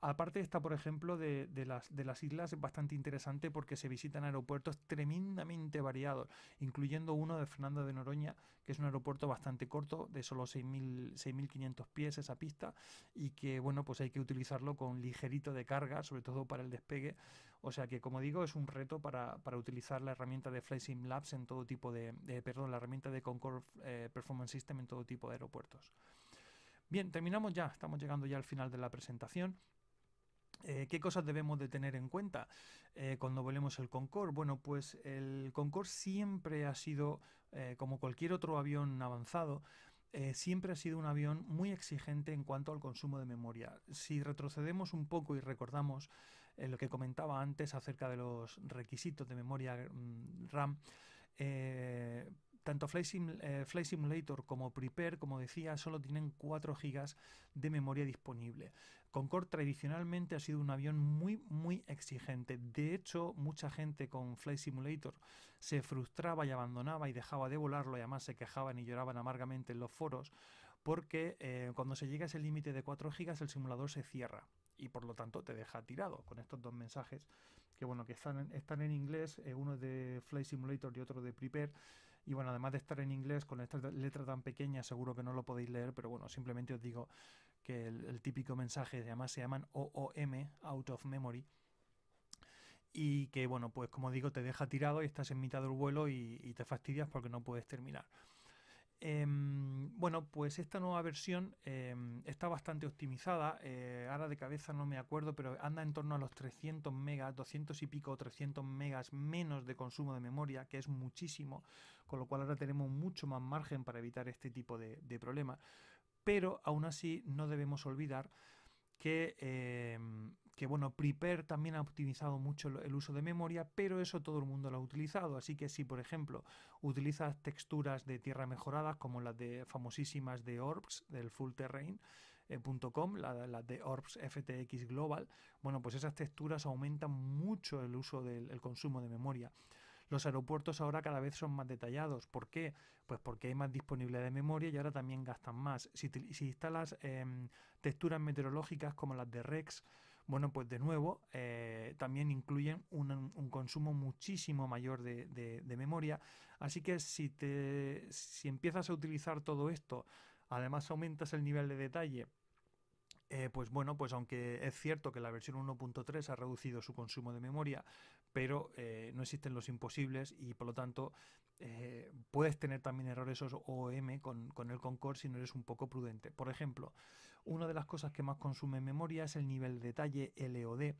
Aparte esta, por ejemplo, de, las, de las islas, bastante interesante porque se visitan aeropuertos tremendamente variados, incluyendo uno de Fernando de Noroña, que es un aeropuerto bastante corto, de solo 6.500 pies esa pista, y que, bueno, pues hay que utilizarlo con ligerito de carga, sobre todo para el despegue. O sea que, como digo, es un reto para, utilizar la herramienta de Concorde Labs en todo tipo de, perdón, la herramienta de Concord eh, Performance System en todo tipo de aeropuertos. Bien, terminamos ya, estamos llegando ya al final de la presentación. Eh, ¿Qué cosas debemos de tener en cuenta eh, cuando volemos el Concorde? Bueno, pues el Concorde siempre ha sido, eh, como cualquier otro avión avanzado, siempre ha sido un avión muy exigente en cuanto al consumo de memoria. Si retrocedemos un poco y recordamos lo que comentaba antes acerca de los requisitos de memoria mm, RAM, tanto Flight, Simulator como Prepare, como decía, solo tienen 4 GB de memoria disponible. Concorde tradicionalmente ha sido un avión muy, muy exigente. De hecho, mucha gente con Flight Simulator se frustraba y abandonaba y dejaba de volarlo y además se quejaban y lloraban amargamente en los foros porque eh, cuando se llega a ese límite de 4 GB el simulador se cierra y por lo tanto te deja tirado con estos dos mensajes que bueno que están en, están en inglés eh, uno es de Flight Simulator y otro de Prepare y bueno además de estar en inglés con esta letra tan pequeña seguro que no lo podéis leer pero bueno simplemente os digo que el, típico mensaje además se llaman OOM out of memory y que bueno pues como digo te deja tirado y estás en mitad del vuelo y te fastidias porque no puedes terminar Em, bueno, pues esta nueva versión em, está bastante optimizada. Eh, ahora de cabeza no me acuerdo, pero anda en torno a los 300 megas, 200 y pico, 300 megas menos de consumo de memoria, que es muchísimo, con lo cual ahora tenemos mucho más margen para evitar este tipo de, de problemas. Pero aún así no debemos olvidar que em, que bueno, PrePair también ha optimizado mucho el uso de memoria, pero eso todo el mundo lo ha utilizado, así que si por ejemplo utilizas texturas de tierra mejoradas como las de famosísimas de Orbs, del fullterrain.com, eh, las de Orbs FTX Global, bueno, pues esas texturas aumentan mucho el uso del el consumo de memoria. Los aeropuertos ahora cada vez son más detallados. ¿Por qué? Pues porque hay más disponibilidad de memoria y ahora también gastan más. Si, instalas em, texturas meteorológicas como las de Rex, bueno, pues de nuevo, eh, también incluyen un, consumo muchísimo mayor de, memoria. Así que si, te, si empiezas a utilizar todo esto, además aumentas el nivel de detalle, eh, pues bueno, pues aunque es cierto que la versión 1.3 ha reducido su consumo de memoria, pero eh, no existen los imposibles y por lo tanto eh, puedes tener también errores OOM con, con el concord si no eres un poco prudente. Por ejemplo, una de las cosas que más consume memoria es el nivel de detalle LOD.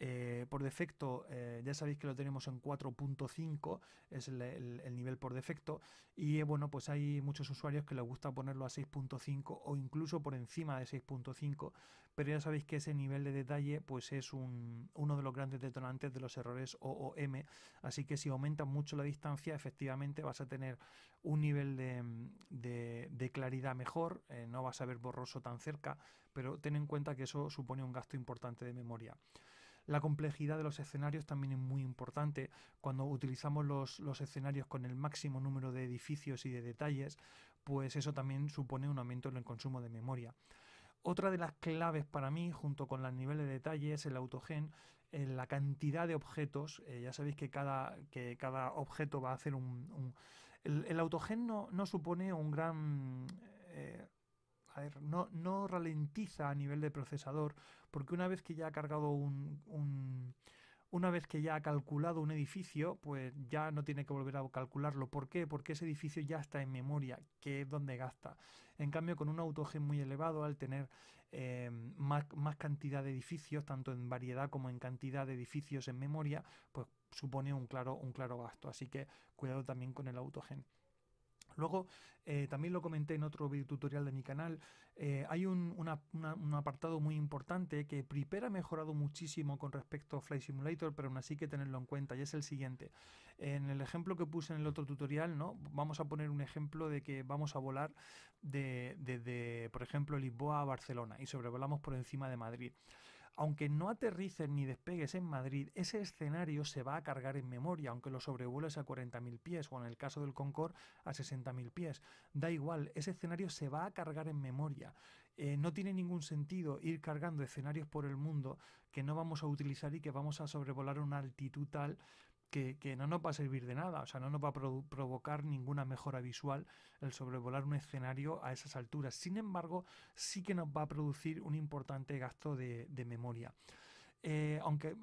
Eh, por defecto, eh, ya sabéis que lo tenemos en 4.5, es el, nivel por defecto. Y eh, bueno, pues hay muchos usuarios que les gusta ponerlo a 6.5 o incluso por encima de 6.5. Pero ya sabéis que ese nivel de detalle, pues es uno de los grandes detonantes de los errores OOM. Así que si aumentas mucho la distancia, efectivamente vas a tener un nivel de, de claridad mejor, no vas a ver borroso tan cerca, pero ten en cuenta que eso supone un gasto importante de memoria. La complejidad de los escenarios también es muy importante. Cuando utilizamos los, escenarios con el máximo número de edificios y de detalles, pues eso también supone un aumento en el consumo de memoria. Otra de las claves para mí, junto con el nivel de detalle, es el autogen, eh, la cantidad de objetos. Eh, ya sabéis que cada, que cada objeto va a hacer un... el, autogen no, no supone un gran... Eh, Er, no, no ralentiza a nivel de procesador, porque una vez que ya ha cargado un, una vez que ya ha calculado un edificio, pues ya no tiene que volver a calcularlo. ¿Por qué? Porque ese edificio ya está en memoria, que es donde gasta. En cambio, con un autogen muy elevado, al tener eh, más, más, cantidad de edificios, tanto en variedad como en cantidad de edificios en memoria, pues supone un claro, un claro gasto. Así que cuidado también con el autogen. Luego, eh, también lo comenté en otro video tutorial de mi canal, eh, hay un, apartado muy importante que Priper ha mejorado muchísimo con respecto a Flight Simulator, pero aún así que tenerlo en cuenta, y es el siguiente. En el ejemplo que puse en el otro tutorial, ¿no? vamos a poner un ejemplo de que vamos a volar desde, de, por ejemplo, Lisboa a Barcelona y sobrevolamos por encima de Madrid. Aunque no aterrices ni despegues en Madrid, ese escenario se va a cargar en memoria, aunque lo sobrevueles a 40.000 pies o en el caso del Concorde a 60.000 pies. Da igual, ese escenario se va a cargar en memoria. Eh, no tiene ningún sentido ir cargando escenarios por el mundo que no vamos a utilizar y que vamos a sobrevolar a una altitud tal que, no nos va a servir de nada, o sea, no nos va a provocar ninguna mejora visual el sobrevolar un escenario a esas alturas. Sin embargo, sí que nos va a producir un importante gasto de, memoria. Eh, aunque eh,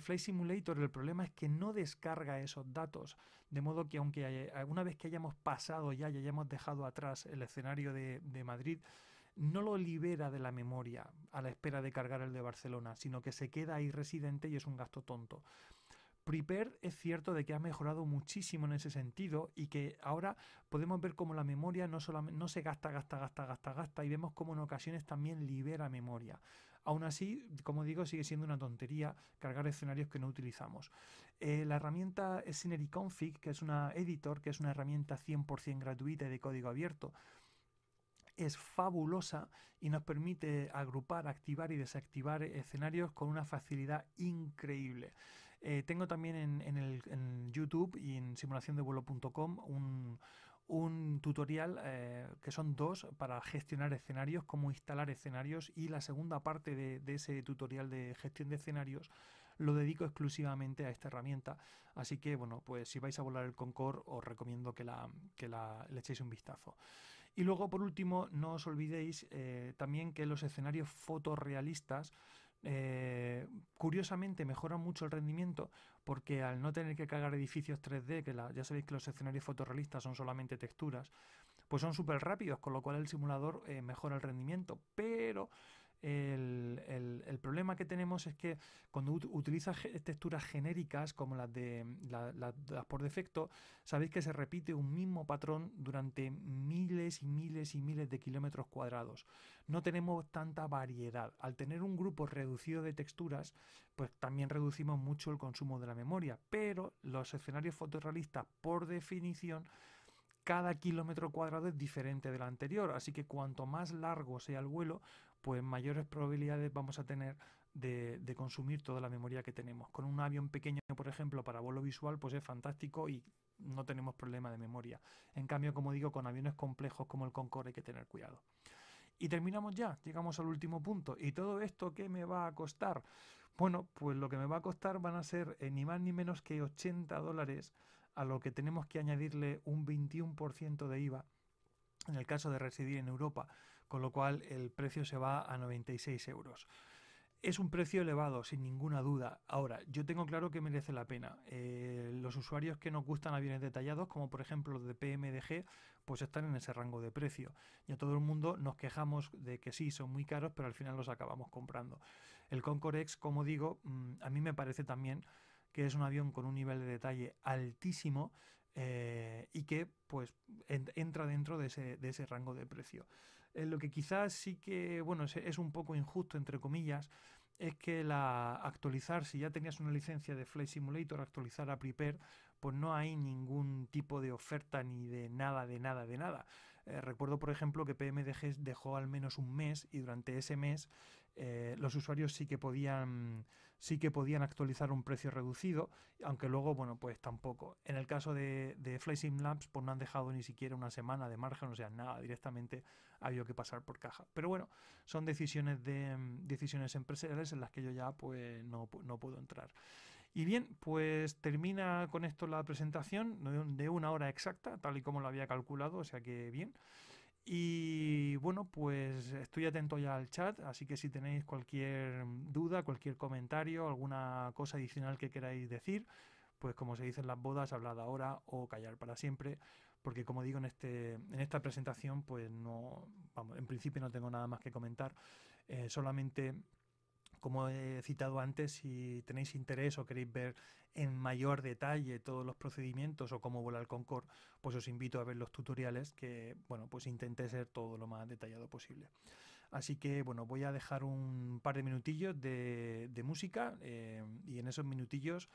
Flight, Simulator el problema es que no descarga esos datos, de modo que aunque alguna una vez que hayamos pasado ya y hayamos dejado atrás el escenario de Madrid, no lo libera de la memoria a la espera de cargar el de Barcelona, sino que se queda ahí residente y es un gasto tonto. Prepare es cierto de que ha mejorado muchísimo en ese sentido y que ahora podemos ver cómo la memoria no, solamente, no se gasta, gasta, gasta, gasta, gasta y vemos cómo en ocasiones también libera memoria. Aún así, como digo, sigue siendo una tontería cargar escenarios que no utilizamos. Eh, la herramienta Scenery Config, que es una editor, que es una herramienta 100% gratuita y de código abierto, es fabulosa y nos permite agrupar, activar y desactivar escenarios con una facilidad increíble. Eh, tengo también en, el, YouTube y en simulaciondevuelo.com un, tutorial eh, que son dos para gestionar escenarios, cómo instalar escenarios y la segunda parte de, ese tutorial de gestión de escenarios lo dedico exclusivamente a esta herramienta. Así que bueno, pues si vais a volar el Concorde os recomiendo que, la, le echéis un vistazo. Y luego por último, no os olvidéis eh, también que los escenarios fotorrealistas eh, curiosamente mejora mucho el rendimiento porque al no tener que cargar edificios 3D, que ya sabéis que los escenarios fotorrealistas son solamente texturas, pues son súper rápidos, con lo cual el simulador eh, mejora el rendimiento. Pero el, problema que tenemos es que cuando utilizas texturas genéricas como las de las por defecto, sabéis que se repite un mismo patrón durante miles y miles y miles de kilómetros cuadrados. No tenemos tanta variedad. Al tener un grupo reducido de texturas, pues también reducimos mucho el consumo de la memoria. Pero los escenarios fotorrealistas, por definición, cada kilómetro cuadrado es diferente del anterior, así que cuanto más largo sea el vuelo, pues mayores probabilidades vamos a tener de, consumir toda la memoria que tenemos. Con un avión pequeño, por ejemplo, para vuelo visual, pues es fantástico y no tenemos problema de memoria. En cambio, como digo, con aviones complejos como el Concorde hay que tener cuidado. Y terminamos ya, llegamos al último punto. ¿Y todo esto qué me va a costar? Bueno, pues lo que me va a costar van a ser eh, ni más ni menos que 80 dólares, a lo que tenemos que añadirle un 21% de IVA en el caso de residir en Europa con lo cual el precio se va a 96 euros. Es un precio elevado, sin ninguna duda. Ahora, yo tengo claro que merece la pena. Eh, los usuarios que nos gustan aviones detallados, como por ejemplo los de PMDG, pues están en ese rango de precio. Y a todo el mundo nos quejamos de que sí, son muy caros, pero al final los acabamos comprando. El Concorde X, como digo, mm, a mí me parece también que es un avión con un nivel de detalle altísimo eh, y que pues entra dentro de ese, de ese rango de precio. Eh, lo que quizás sí que, bueno, es, un poco injusto, entre comillas, es que la actualizar, si ya tenías una licencia de Flight Simulator, actualizar a Prepare, pues no hay ningún tipo de oferta ni de nada, de nada, de nada. Eh, recuerdo, por ejemplo, que PMDG dejó al menos un mes y durante ese mes eh, los usuarios sí que podían sí que podían actualizar un precio reducido, aunque luego, bueno, pues tampoco. En el caso de, de FlySim Labs, pues no han dejado ni siquiera una semana de margen, o sea, nada, directamente ha habido que pasar por caja. Pero bueno, son decisiones, de, mm, decisiones empresariales en las que yo ya pues no, no puedo entrar. Y bien, pues termina con esto la presentación de una hora exacta, tal y como lo había calculado, o sea que bien. Y bueno, pues estoy atento ya al chat, así que si tenéis cualquier duda, cualquier comentario, alguna cosa adicional que queráis decir, pues como se dice en las bodas, hablad ahora o callar para siempre, porque como digo en este en esta presentación, pues no, vamos, en principio no tengo nada más que comentar, eh, solamente como he citado antes, si tenéis interés o queréis ver en mayor detalle todos los procedimientos o cómo vuela el Concorde, pues os invito a ver los tutoriales que, bueno, pues intenté ser todo lo más detallado posible. Así que, bueno, voy a dejar un par de minutillos de, música eh, y en esos minutillos,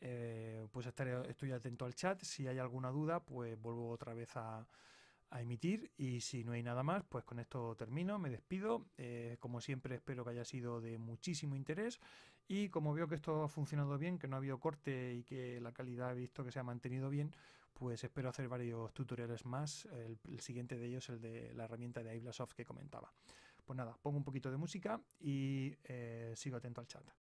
eh, pues estoy atento al chat. Si hay alguna duda, pues vuelvo otra vez a, a emitir y si no hay nada más, pues con esto termino, me despido. Eh, como siempre espero que haya sido de muchísimo interés y como veo que esto ha funcionado bien, que no ha habido corte y que la calidad he visto que se ha mantenido bien, pues espero hacer varios tutoriales más. El, siguiente de ellos, el de la herramienta de Iblasoft que comentaba. Pues nada, pongo un poquito de música y eh, sigo atento al chat.